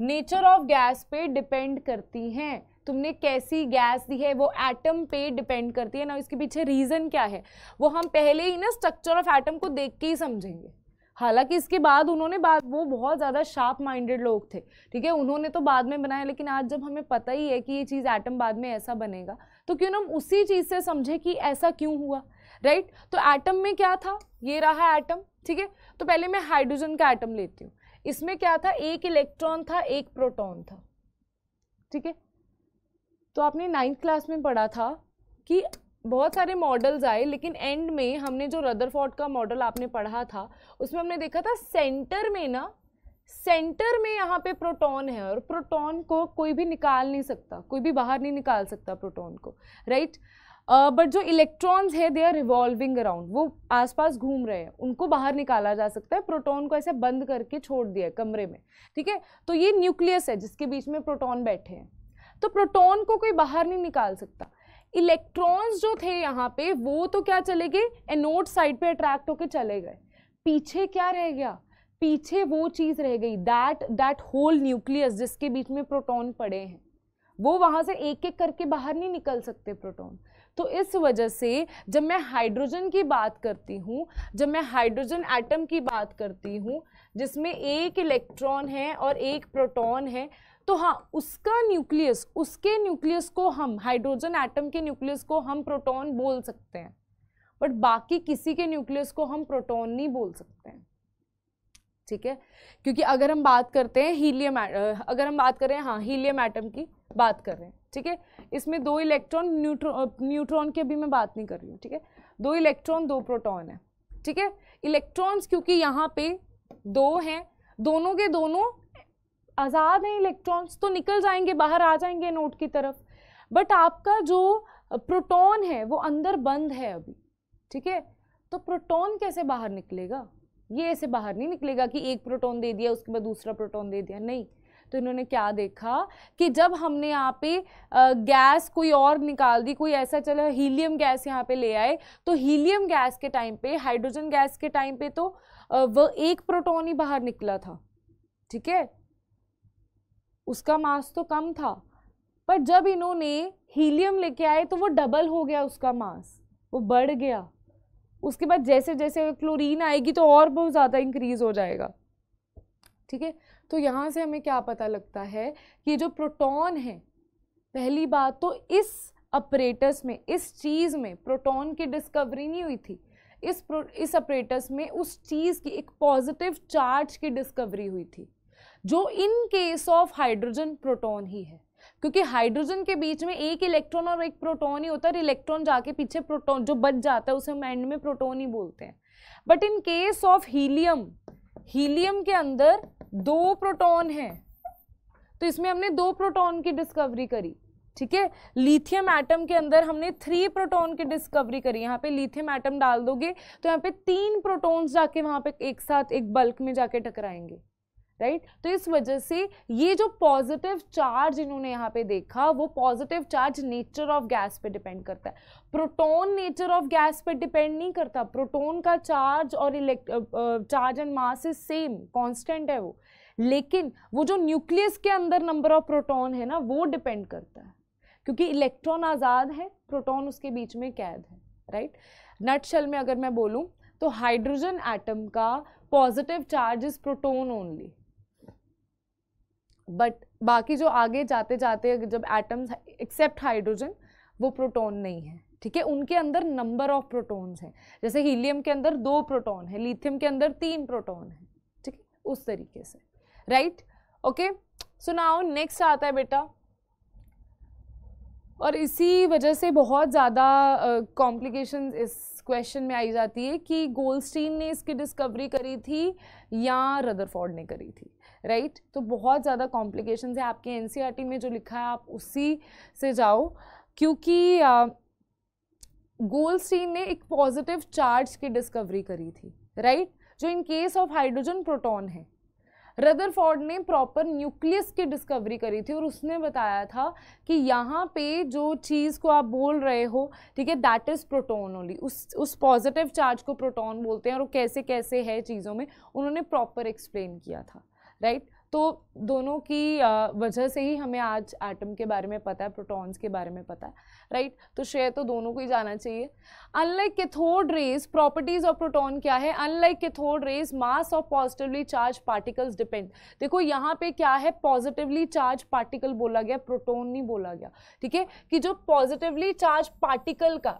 nature of gas पे डिपेंड करती हैं तुमने कैसी गैस दी है वो एटम पे डिपेंड करती है ना इसके पीछे रीज़न क्या है वो हम पहले ही ना स्ट्रक्चर ऑफ एटम को देख के ही समझेंगे हालांकि इसके बाद उन्होंने बाद वो बहुत ज़्यादा शार्प माइंडेड लोग थे ठीक है उन्होंने तो बाद में बनाया लेकिन आज जब हमें पता ही है कि ये चीज़ एटम बाद में ऐसा बनेगा तो क्यों ना हम उसी चीज़ से समझे कि ऐसा क्यों हुआ राइट तो एटम में क्या था ये रहा एटम ठीक है तो पहले मैं हाइड्रोजन का एटम लेती हूँ इसमें क्या था एक इलेक्ट्रॉन था एक प्रोटॉन था ठीक है तो आपने नाइन्थ क्लास में पढ़ा था कि बहुत सारे मॉडल्स आए लेकिन एंड में हमने जो रदरफोर्ड का मॉडल आपने पढ़ा था उसमें हमने देखा था सेंटर में ना सेंटर में यहाँ पे प्रोटॉन है और प्रोटॉन को कोई भी निकाल नहीं सकता कोई भी बाहर नहीं निकाल सकता प्रोटॉन को राइट right? बट uh, जो इलेक्ट्रॉन्स है दे आर रिवॉल्विंग अराउंड वो आसपास घूम रहे हैं उनको बाहर निकाला जा सकता है प्रोटॉन को ऐसे बंद करके छोड़ दिया है कमरे में ठीक है तो ये न्यूक्लियस है जिसके बीच में प्रोटॉन बैठे हैं तो प्रोटॉन को कोई बाहर नहीं निकाल सकता इलेक्ट्रॉन्स जो थे यहाँ पे वो तो क्या चले गए एनोड साइड पे अट्रैक्ट होके चले गए पीछे क्या रह गया पीछे वो चीज़ रह गई दैट दैट होल न्यूक्लियस जिसके बीच में प्रोटॉन पड़े हैं वो वहाँ से एक एक करके बाहर नहीं निकल सकते प्रोटॉन तो इस वजह से जब मैं हाइड्रोजन की बात करती हूँ जब मैं हाइड्रोजन एटम की बात करती हूँ जिसमें एक इलेक्ट्रॉन है और एक प्रोटॉन है तो हाँ उसका न्यूक्लियस उसके न्यूक्लियस को हम हाइड्रोजन एटम के न्यूक्लियस को हम प्रोटॉन बोल सकते हैं बट बाकी किसी के न्यूक्लियस को हम प्रोटॉन नहीं बोल सकते हैं ठीक है क्योंकि अगर हम बात करते हैं हीलियम अगर हम बात करें हाँ हीलियम एटम की बात कर रहे हैं ठीक है इसमें दो इलेक्ट्रॉन न्यूट्रॉन न्यूट्रॉन की अभी मैं बात नहीं कर रही हूँ ठीक है दो इलेक्ट्रॉन दो प्रोटॉन है ठीक है इलेक्ट्रॉन्स क्योंकि यहाँ पे दो हैं दोनों के दोनों आज़ाद हैं इलेक्ट्रॉन्स तो निकल जाएंगे बाहर आ जाएंगे नोट की तरफ बट आपका जो प्रोटॉन है वो अंदर बंद है अभी ठीक है तो प्रोटॉन कैसे बाहर निकलेगा ये ऐसे बाहर नहीं निकलेगा कि एक प्रोटॉन दे दिया उसके बाद दूसरा प्रोटॉन दे दिया नहीं तो इन्होंने क्या देखा कि जब हमने यहाँ पे गैस कोई और निकाल दी कोई ऐसा चलो हीलियम गैस यहाँ पे ले आए तो हीलियम गैस के टाइम पे हाइड्रोजन गैस के टाइम पे तो वह एक प्रोटॉन ही बाहर निकला था ठीक है उसका मास तो कम था पर जब इन्होंने हीलियम लेके आए तो वो डबल हो गया उसका मास वो बढ़ गया उसके बाद जैसे जैसे क्लोरीन आएगी तो और बहुत ज़्यादा इंक्रीज़ हो जाएगा ठीक है तो यहाँ से हमें क्या पता लगता है कि जो प्रोटॉन है पहली बात तो इस अपरेटस में इस चीज़ में प्रोटॉन की डिस्कवरी नहीं हुई थी इस प्रो इस अपरेटस में उस चीज़ की एक पॉजिटिव चार्ज की डिस्कवरी हुई थी जो in case of hydrogen proton ही है क्योंकि हाइड्रोजन के बीच में एक इलेक्ट्रॉन और एक प्रोटॉन ही होता है इलेक्ट्रॉन जाके पीछे प्रोटॉन जो बच जाता है उसे हम एंड में प्रोटॉन ही बोलते हैं but in case of helium helium के अंदर दो प्रोटॉन हैं तो इसमें हमने दो प्रोटॉन की डिस्कवरी करी ठीक है लिथियम एटम के अंदर हमने थ्री प्रोटॉन की डिस्कवरी करी यहाँ पे लिथियम एटम डाल दोगे तो यहाँ पे तीन प्रोटॉन्स जाके वहाँ पे एक साथ एक बल्क में जाके टकराएंगे राइट right? तो इस वजह से ये जो पॉजिटिव चार्ज इन्होंने यहाँ पे देखा वो positive charge nature of gas पे डिपेंड करता है प्रोटॉन नेचर ऑफ गैस पे डिपेंड नहीं करता प्रोटॉन का चार्ज और इलेक्ट charge and mass is same constant है वो लेकिन वो जो न्यूक्लियस के अंदर नंबर ऑफ प्रोटोन है ना वो डिपेंड करता है क्योंकि इलेक्ट्रॉन आज़ाद है प्रोटोन उसके बीच में कैद है राइट नटशल में अगर मैं बोलूँ तो हाइड्रोजन एटम का positive charge is proton only but बाकी जो आगे जाते जाते जब एटम्स एक्सेप्ट हाइड्रोजन वो प्रोटोन नहीं है ठीक है उनके अंदर नंबर ऑफ प्रोटॉन्स हैं जैसे हीलियम के अंदर दो प्रोटॉन है लिथियम के अंदर तीन प्रोटॉन है ठीक है उस तरीके से right okay so now next आता है बेटा और इसी वजह से बहुत ज़्यादा कॉम्प्लिकेशन uh, इस क्वेश्चन में आई जाती है कि गोल्डस्टीन ने इसकी डिस्कवरी करी थी या रदरफोर्ड ने करी थी राइट right? तो बहुत ज़्यादा कॉम्प्लिकेशन है आपके एन e में जो लिखा है आप उसी से जाओ क्योंकि गोल्डस्टीन ने एक पॉजिटिव चार्ज की डिस्कवरी करी थी राइट right? जो in case of hydrogen proton है रदरफोर्ड ने प्रॉपर न्यूक्लियस की डिस्कवरी करी थी और उसने बताया था कि यहाँ पे जो चीज़ को आप बोल रहे हो ठीक है दैट इज़ प्रोटोन ओनली उस उस पॉजिटिव चार्ज को प्रोटोन बोलते हैं और वो कैसे कैसे है चीज़ों में उन्होंने प्रॉपर एक्सप्लेन किया था राइट right? तो दोनों की वजह से ही हमें आज एटम के बारे में पता है प्रोटॉन्स के बारे में पता है राइट तो शेयर तो दोनों को ही जाना चाहिए unlike cathode rays properties of proton क्या है unlike cathode rays mass of positively charge particles depend देखो यहाँ पे क्या है पॉजिटिवली चार्ज पार्टिकल बोला गया प्रोटोन नहीं बोला गया ठीक है कि जो पॉजिटिवली चार्ज पार्टिकल का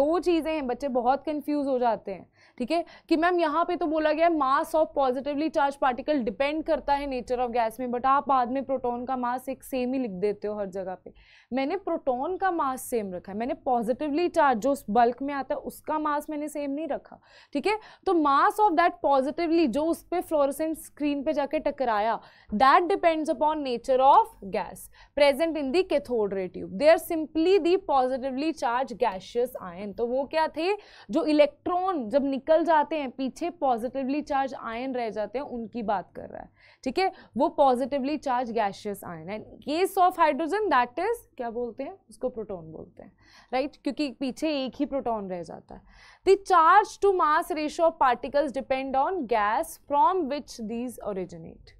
दो चीज़ें हैं बच्चे बहुत कन्फ्यूज़ हो जाते हैं ठीक है कि मैम यहाँ पे तो बोला गया mass of positively charge particle depend करता है नेचर ऑफ गैस में बट आप बाद में प्रोटोन का मास एक सेम ही लिख देते हो हर जगह पे मैंने प्रोटोन का मास सेम रखा है मैंने पॉजिटिवली चार्ज जो बल्क में आता है उसका मास मैंने सेम नहीं रखा ठीक है तो मास ऑफ दैट पॉजिटिवली जो उस पर फ्लोरसेंट स्क्रीन पे जाके टकराया that depends upon nature of gas present in the cathode ray tube they are simply the positively charge gaseous ion तो वो क्या थे जो इलेक्ट्रॉन जब निक निकल जाते हैं पीछे पॉजिटिवली चार्ज आयन रह जाते हैं उनकी बात कर रहा है ठीक है वो पॉजिटिवली चार्ज गैशियस आयन है case of hydrogen that is क्या बोलते हैं उसको प्रोटोन बोलते हैं राइट right? क्योंकि पीछे एक ही प्रोटोन रह जाता है the charge to mass ratio of particles depend on gas from which these originate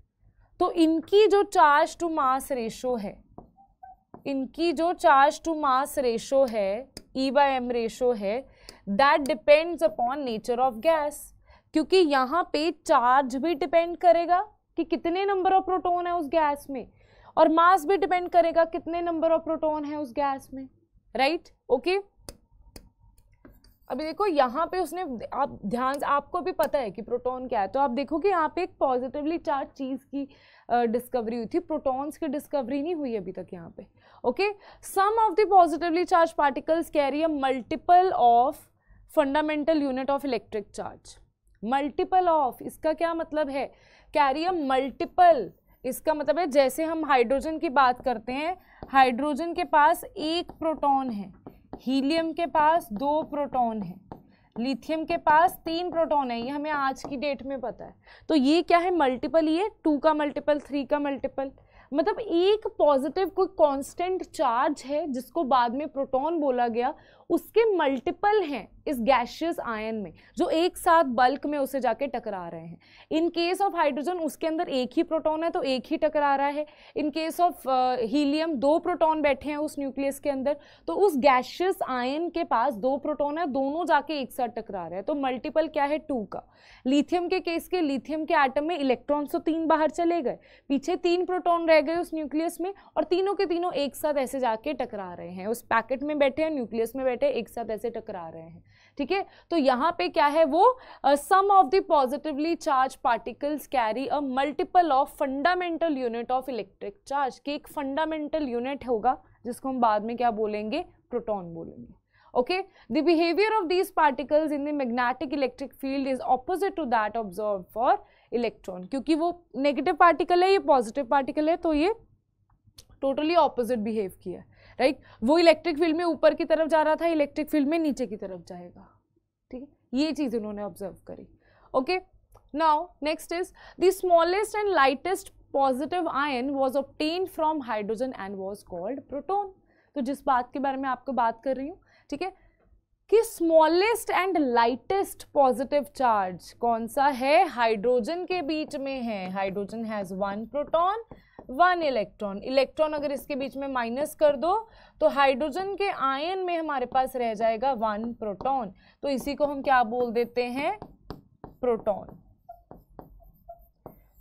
तो इनकी जो चार्ज टू मास रेशो है इनकी जो चार्ज टू मास रेशो है ई बाय एम रेशो है that depends upon nature of gas क्योंकि यहाँ पे चार्ज भी डिपेंड करेगा कि कितने नंबर ऑफ प्रोटोन है उस गैस में और मास भी डिपेंड करेगा कितने नंबर ऑफ प्रोटोन है उस गैस में राइट right? Okay okay? अभी देखो यहाँ पे उसने आप ध्यान आपको भी पता है कि प्रोटॉन क्या है तो आप देखो कि यहाँ पे एक पॉजिटिवली चार्ज चीज़ की डिस्कवरी हुई थी प्रोटॉन्स की डिस्कवरी नहीं हुई अभी तक यहाँ पे okay some of the positively charge particles carry a multiple of fundamental unit of electric charge multiple of इसका क्या मतलब है कैरी मल्टीपल इसका मतलब है जैसे हम हाइड्रोजन की बात करते हैं हाइड्रोजन के पास एक प्रोटॉन है हीलियम के पास दो प्रोटॉन है लिथियम के पास तीन प्रोटॉन है ये हमें आज की डेट में पता है तो ये क्या है मल्टीपल ये टू का मल्टीपल थ्री का मल्टीपल मतलब एक पॉजिटिव कोई कांस्टेंट चार्ज है जिसको बाद में प्रोटॉन बोला गया उसके मल्टीपल हैं इस गैशियस आयन में जो एक साथ बल्क में उसे जाके टकरा रहे हैं इन केस ऑफ हाइड्रोजन उसके अंदर एक ही प्रोटॉन है तो एक ही टकरा रहा है इन केस ऑफ हीलियम दो प्रोटॉन बैठे हैं उस न्यूक्लियस के अंदर तो उस गैशियस आयन के पास दो प्रोटोन है दोनों जाके एक साथ टकरा रहे हैं तो मल्टीपल क्या है टू का लिथियम के केस के लिथियम के आइटम में इलेक्ट्रॉन तो तीन बाहर चले गए पीछे तीन प्रोटोन रह गए उस न्यूक्लियस में और तीनों के तीनों एक साथ ऐसे जाके टकरा रहे हैं उस पैकेट में बैठे हैं न्यूक्लियस में बैठे एक साथ ऐसे टकरा रहे हैं ठीक है तो यहाँ पे क्या है वो some of the positively charge particles carry a multiple of fundamental unit of electric charge की एक फंडामेंटल यूनिट होगा जिसको हम बाद में क्या बोलेंगे प्रोटोन बोलेंगे okay the behaviour of these particles in the magnetic electric field is opposite to that observe for electron क्योंकि वो नेगेटिव पार्टिकल है ये पॉजिटिव पार्टिकल है तो ये टोटली ऑपोजिट बिहेव किया राइट वो इलेक्ट्रिक फील्ड में ऊपर की तरफ जा रहा था इलेक्ट्रिक फील्ड में नीचे की तरफ जाएगा ठीक है ये चीज़ इन्होंने ऑब्जर्व करी okay now next is the smallest and lightest positive ion was obtain from hydrogen and was called proton तो जिस बात के बारे में आपको बात कर रही हूँ ठीक है कि smallest and lightest positive charge कौन सा है हाइड्रोजन के बीच में है hydrogen has one proton one electron electron अगर इसके बीच में माइनस कर दो तो हाइड्रोजन के आयन में हमारे पास रह जाएगा वन प्रोटॉन तो इसी को हम क्या बोल देते हैं प्रोटॉन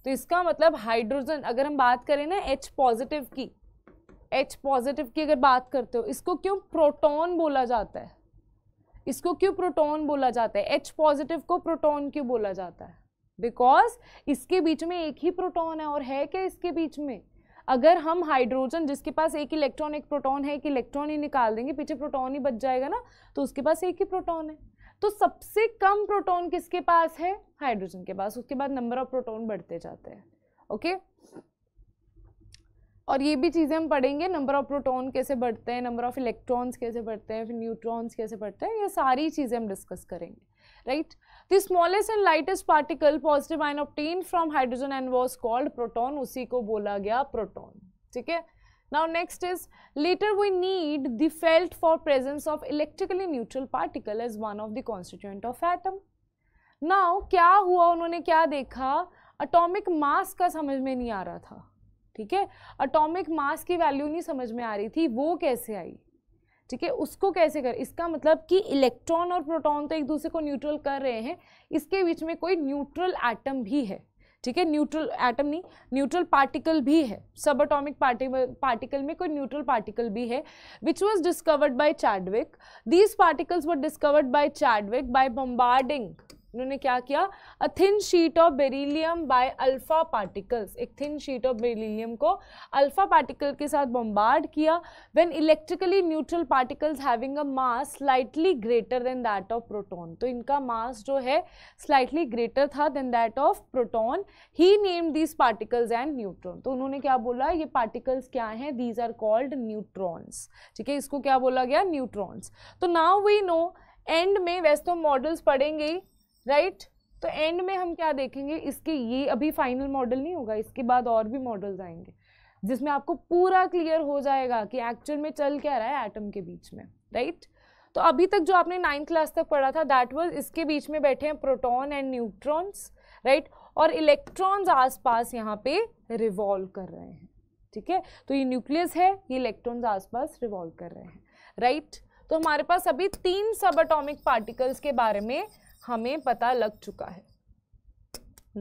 तो इसका मतलब हाइड्रोजन अगर हम बात करें ना एच पॉजिटिव की एच पॉजिटिव की अगर बात करते हो इसको क्यों प्रोटॉन बोला जाता है इसको क्यों प्रोटॉन बोला जाता है एच पॉजिटिव को प्रोटॉन क्यों बोला जाता है बिकॉज इसके बीच में एक ही प्रोटॉन है और है क्या इसके बीच में अगर हम हाइड्रोजन जिसके पास एक इलेक्ट्रॉन एक प्रोटॉन है एक इलेक्ट्रॉन ही निकाल देंगे पीछे प्रोटॉन ही बच जाएगा ना तो उसके पास एक ही प्रोटॉन है तो सबसे कम प्रोटॉन किसके पास है हाइड्रोजन के पास उसके बाद नंबर ऑफ प्रोटॉन बढ़ते जाते हैं ओके और ये भी चीज़ें हम पढ़ेंगे नंबर ऑफ प्रोटॉन कैसे बढ़ते हैं नंबर ऑफ इलेक्ट्रॉन्स कैसे बढ़ते हैं फिर न्यूट्रॉन्स कैसे बढ़ते हैं ये सारी चीज़ें हम डिस्कस करेंगे right right? The smallest and lightest particle positive ion obtained from hydrogen and was called proton. उसी को बोला गया proton. ठीक है Now next is later we need the felt for presence of electrically neutral particle as one of the constituent of atom. Now क्या हुआ उन्होंने क्या देखा अटोमिक मास का समझ में नहीं आ रहा था ठीक है अटोमिक मास की वैल्यू नहीं समझ में आ रही थी वो कैसे आई ठीक है उसको कैसे कर इसका मतलब कि इलेक्ट्रॉन और प्रोटॉन तो एक दूसरे को न्यूट्रल कर रहे हैं इसके बीच में कोई न्यूट्रल एटम भी है ठीक है न्यूट्रल एटम नहीं न्यूट्रल पार्टिकल भी है सब अटोमिक पार्टिकल में कोई न्यूट्रल पार्टिकल भी है which was discovered by Chadwick these particles were discovered by Chadwick by bombarding उन्होंने क्या किया a thin sheet of beryllium by alpha particles एक थिन शीट ऑफ बेरिलियम को अल्फा पार्टिकल के साथ बॉम्बार्ड किया when electrically neutral particles having a mass slightly greater than that of proton तो इनका मास जो है स्लाइटली ग्रेटर था than that of proton he name these particles and neutron तो उन्होंने क्या बोला ये पार्टिकल्स क्या हैं दीज आर कॉल्ड न्यूट्रॉन्स ठीक है इसको क्या बोला गया न्यूट्रॉन्स तो नाउ वी नो एंड में वैसे तो मॉडल्स पढ़ेंगे ही राइट right? तो एंड में हम क्या देखेंगे इसके ये अभी फाइनल मॉडल नहीं होगा इसके बाद और भी मॉडल्स आएंगे जिसमें आपको पूरा क्लियर हो जाएगा कि एक्चुअल में चल क्या रहा है एटम के बीच में राइट right? तो अभी तक जो आपने नाइन्थ क्लास तक पढ़ा था दैट वाज इसके बीच में बैठे हैं प्रोटॉन एंड न्यूट्रॉन्स राइट और इलेक्ट्रॉन्स आसपास यहाँ पे रिवॉल्व कर रहे हैं ठीक है तो ये न्यूक्लियस है ये इलेक्ट्रॉन्स आसपास रिवॉल्व कर रहे हैं राइट तो हमारे पास अभी तीन सब अटोमिक पार्टिकल्स के बारे में हमें पता लग चुका है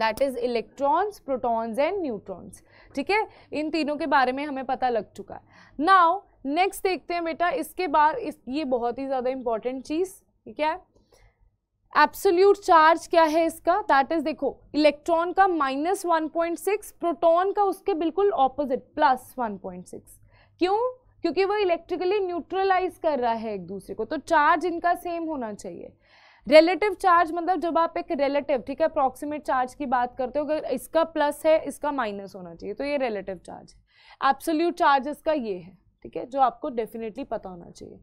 that is electrons protons and neutrons ठीक है इन तीनों के बारे में हमें पता लग चुका है नाउ नेक्स्ट देखते हैं बेटा इसके बाद इस ये बहुत ही ज़्यादा इंपॉर्टेंट चीज़ ठीक है एब्सोल्यूट चार्ज क्या है इसका दैट इज देखो इलेक्ट्रॉन का minus one point six proton का उसके बिल्कुल opposite plus one point six क्यों क्योंकि वो इलेक्ट्रिकली न्यूट्रलाइज कर रहा है एक दूसरे को तो चार्ज इनका सेम होना चाहिए रिलेटिव चार्ज मतलब जब आप एक रिलेटिव ठीक है अप्रॉक्सीमेट चार्ज की बात करते हो अगर इसका प्लस है इसका माइनस होना चाहिए तो ये रिलेटिव चार्ज है एब्सोल्यूट चार्ज इसका ये है ठीक है जो आपको डेफिनेटली पता होना चाहिए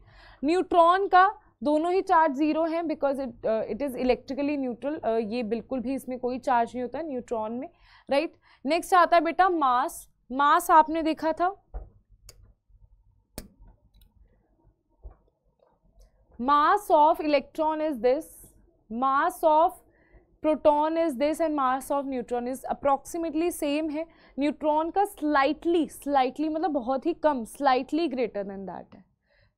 न्यूट्रॉन का दोनों ही चार्ज ज़ीरो हैं because it it is electrically neutral ये बिल्कुल भी इसमें कोई चार्ज नहीं होता न्यूट्रॉन में राइट right? नेक्स्ट आता है बेटा मास मास आपने देखा था mass of electron is this mass of proton is this and mass of neutron is approximately same है न्यूट्रॉन का स्लाइटली स्लाइटली मतलब बहुत ही कम स्लाइटली ग्रेटर देन दैट है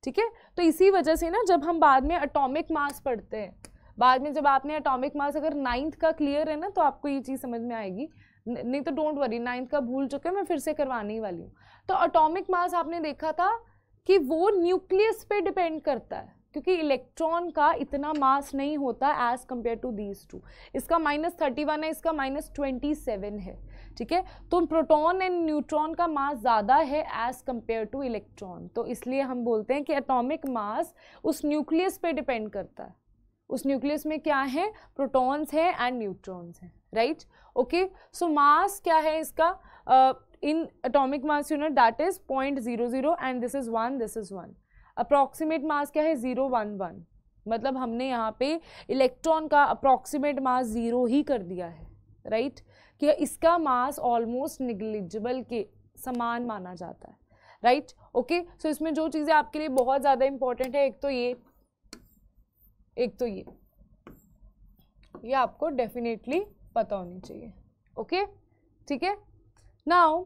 ठीक है तो इसी वजह से ना जब हम बाद में अटोमिक मास पढ़ते हैं बाद में जब आपने अटोमिक मास अगर नाइन्थ का क्लियर है ना तो आपको ये चीज़ समझ में आएगी नहीं तो डोंट वरी नाइन्थ का भूल चुके मैं फिर से करवाने ही वाली हूँ तो अटोमिक मास आपने देखा था कि वो न्यूक्लियस पर डिपेंड करता है क्योंकि इलेक्ट्रॉन का इतना मास नहीं होता as compare to these two इसका माइनस थर्टी वन है इसका माइनस ट्वेंटी सेवन है ठीक है तो प्रोटॉन एंड न्यूट्रॉन का मास ज़्यादा है एज कंपेयर टू इलेक्ट्रॉन तो इसलिए हम बोलते हैं कि एटॉमिक मास उस न्यूक्लियस पे डिपेंड करता है उस न्यूक्लियस में क्या है प्रोटॉन्स हैं एंड न्यूट्रॉन्स हैं राइट ओके सो मास क्या है इसका in atomic mass unit that is point zero zero and this is one this is one approximate mass क्या है ज़ीरो वन वन मतलब हमने यहाँ पे इलेक्ट्रॉन का अप्रॉक्सीमेट मास ज़ीरो ही कर दिया है राइट right? कि इसका मास ऑलमोस्ट निगलिजिबल के समान माना जाता है राइट ओके सो इसमें जो चीज़ें आपके लिए बहुत ज़्यादा इंपॉर्टेंट है एक तो ये एक तो ये ये आपको डेफिनेटली पता होनी चाहिए ओके ठीक है नाउ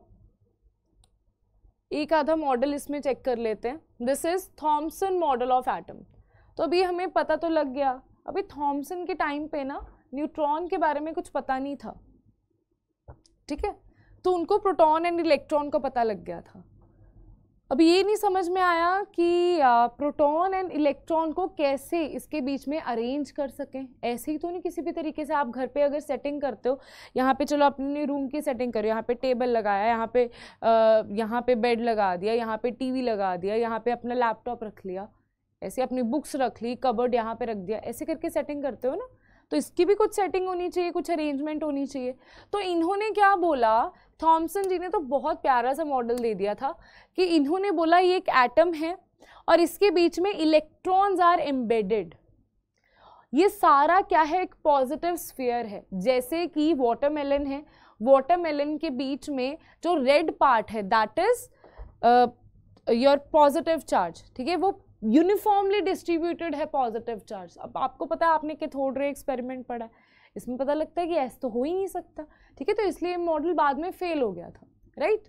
एक आधा मॉडल इसमें चेक कर लेते हैं this is Thomson model of atom तो अभी हमें पता तो लग गया अभी थॉम्सन के टाइम पे ना न्यूट्रॉन के बारे में कुछ पता नहीं था ठीक है तो उनको प्रोटॉन एंड इलेक्ट्रॉन का पता लग गया था अब ये नहीं समझ में आया कि प्रोटॉन एंड इलेक्ट्रॉन को कैसे इसके बीच में अरेंज कर सकें ऐसे ही तो नहीं किसी भी तरीके से आप घर पे अगर सेटिंग करते हो यहाँ पे चलो अपने रूम की सेटिंग करो यहाँ पे टेबल लगाया यहाँ पे यहाँ पे बेड लगा दिया यहाँ पे टीवी लगा दिया यहाँ पे अपना लैपटॉप रख लिया ऐसे अपनी बुक्स रख ली कबर्ड यहाँ पर रख दिया ऐसे करके सेटिंग करते हो ना तो इसकी भी कुछ सेटिंग होनी चाहिए कुछ अरेंजमेंट होनी चाहिए तो इन्होंने क्या बोला थॉमसन जी ने तो बहुत प्यारा सा मॉडल दे दिया था कि इन्होंने बोला ये एक एटम है और इसके बीच में इलेक्ट्रॉन्स आर एम्बेडेड ये सारा क्या है एक पॉजिटिव स्फीयर है जैसे कि वाटरमेलन है वाटरमेलन के बीच में जो रेड पार्ट है that is your positive charge ठीक है वो यूनिफॉर्मली डिस्ट्रीब्यूटेड है पॉजिटिव चार्ज अब आपको पता है आपने कैथोड रे एक्सपेरिमेंट पढ़ा है इसमें पता लगता है कि ऐसा तो हो ही नहीं सकता ठीक है तो इसलिए मॉडल बाद में फेल हो गया था राइट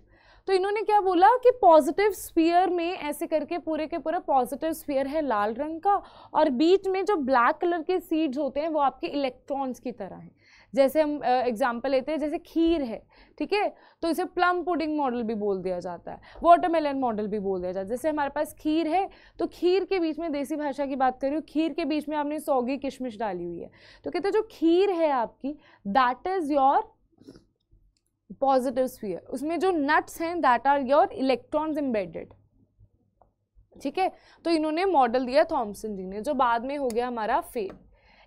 तो इन्होंने क्या बोला कि पॉजिटिव स्पीयर में ऐसे करके पूरे के पूरा पॉजिटिव स्पीयर है लाल रंग का और बीच में जो ब्लैक कलर के सीड्स होते हैं वो आपके इलेक्ट्रॉन्स की तरह हैं जैसे हम एग्जाम्पल लेते हैं जैसे खीर है ठीक है तो इसे प्लम पुडिंग मॉडल भी बोल दिया जाता है वाटरमेलन मॉडल भी बोल दिया जाता है जैसे हमारे पास खीर है तो खीर के बीच में देसी भाषा की बात करी खीर के बीच में आपने सौगी किशमिश डाली हुई है तो कहते हैं जो खीर है आपकी that is your positive sphere उसमें जो नट्स हैं that are your electrons embedded ठीक है तो इन्होंने मॉडल दिया थॉमसन जी ने जो बाद में हो गया हमारा फेम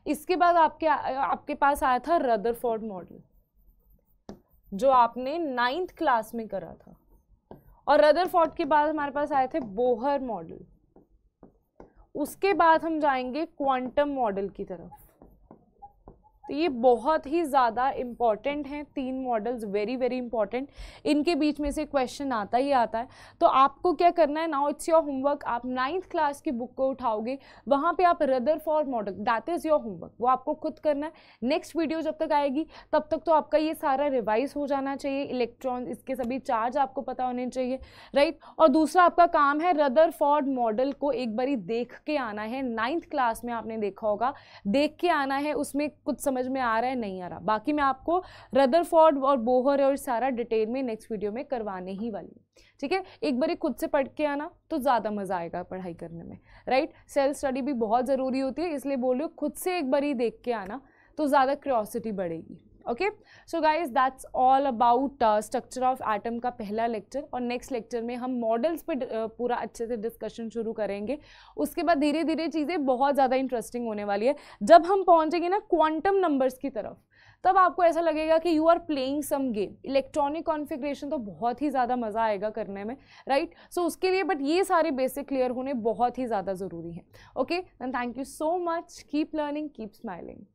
इसके बाद आपके आपके पास आया था रदरफोर्ड मॉडल जो आपने नाइन्थ क्लास में करा था और रदरफोर्ड के बाद हमारे पास आए थे बोहर मॉडल उसके बाद हम जाएंगे क्वांटम मॉडल की तरफ तो ये बहुत ही ज़्यादा इम्पॉर्टेंट हैं तीन मॉडल्स वेरी वेरी इंपॉर्टेंट इनके बीच में से क्वेश्चन आता ही आता है तो आपको क्या करना है नाउ इट्स योर होमवर्क आप नाइन्थ क्लास की बुक को उठाओगे वहाँ पे आप Rutherford model that is your homework वो आपको खुद करना है नेक्स्ट वीडियो जब तक आएगी तब तक तो आपका ये सारा रिवाइज हो जाना चाहिए इलेक्ट्रॉन इसके सभी चार्ज आपको पता होने चाहिए राइट और दूसरा आपका काम है रदर मॉडल को एक बारी देख के आना है नाइन्थ क्लास में आपने देखा होगा देख के आना है उसमें कुछ समझ समझ में आ रहा है नहीं आ रहा बाकी मैं आपको रदरफोर्ड और बोहर और सारा डिटेल में नेक्स्ट वीडियो में करवाने ही वाली हूँ ठीक है एक बार खुद से पढ़ के आना तो ज़्यादा मज़ा आएगा पढ़ाई करने में राइट सेल्फ स्टडी भी बहुत ज़रूरी होती है इसलिए बोल रही हूँ खुद से एक बार देख के आना तो ज़्यादा क्रियोसिटी बढ़ेगी okay so guys that's all about structure of atom का पहला लेक्चर और नेक्स्ट लेक्चर में हम मॉडल्स पे uh, पूरा अच्छे से डिस्कशन शुरू करेंगे उसके बाद धीरे धीरे चीज़ें बहुत ज़्यादा इंटरेस्टिंग होने वाली है जब हम पहुँचेंगे ना क्वांटम नंबर्स की तरफ तब आपको ऐसा लगेगा कि you are playing some game electronic configuration तो बहुत ही ज़्यादा मज़ा आएगा करने में राइट right? सो so, उसके लिए बट ये सारे बेसिक क्लियर होने बहुत ही ज़्यादा ज़रूरी हैं okay and thank you so much keep learning keep smiling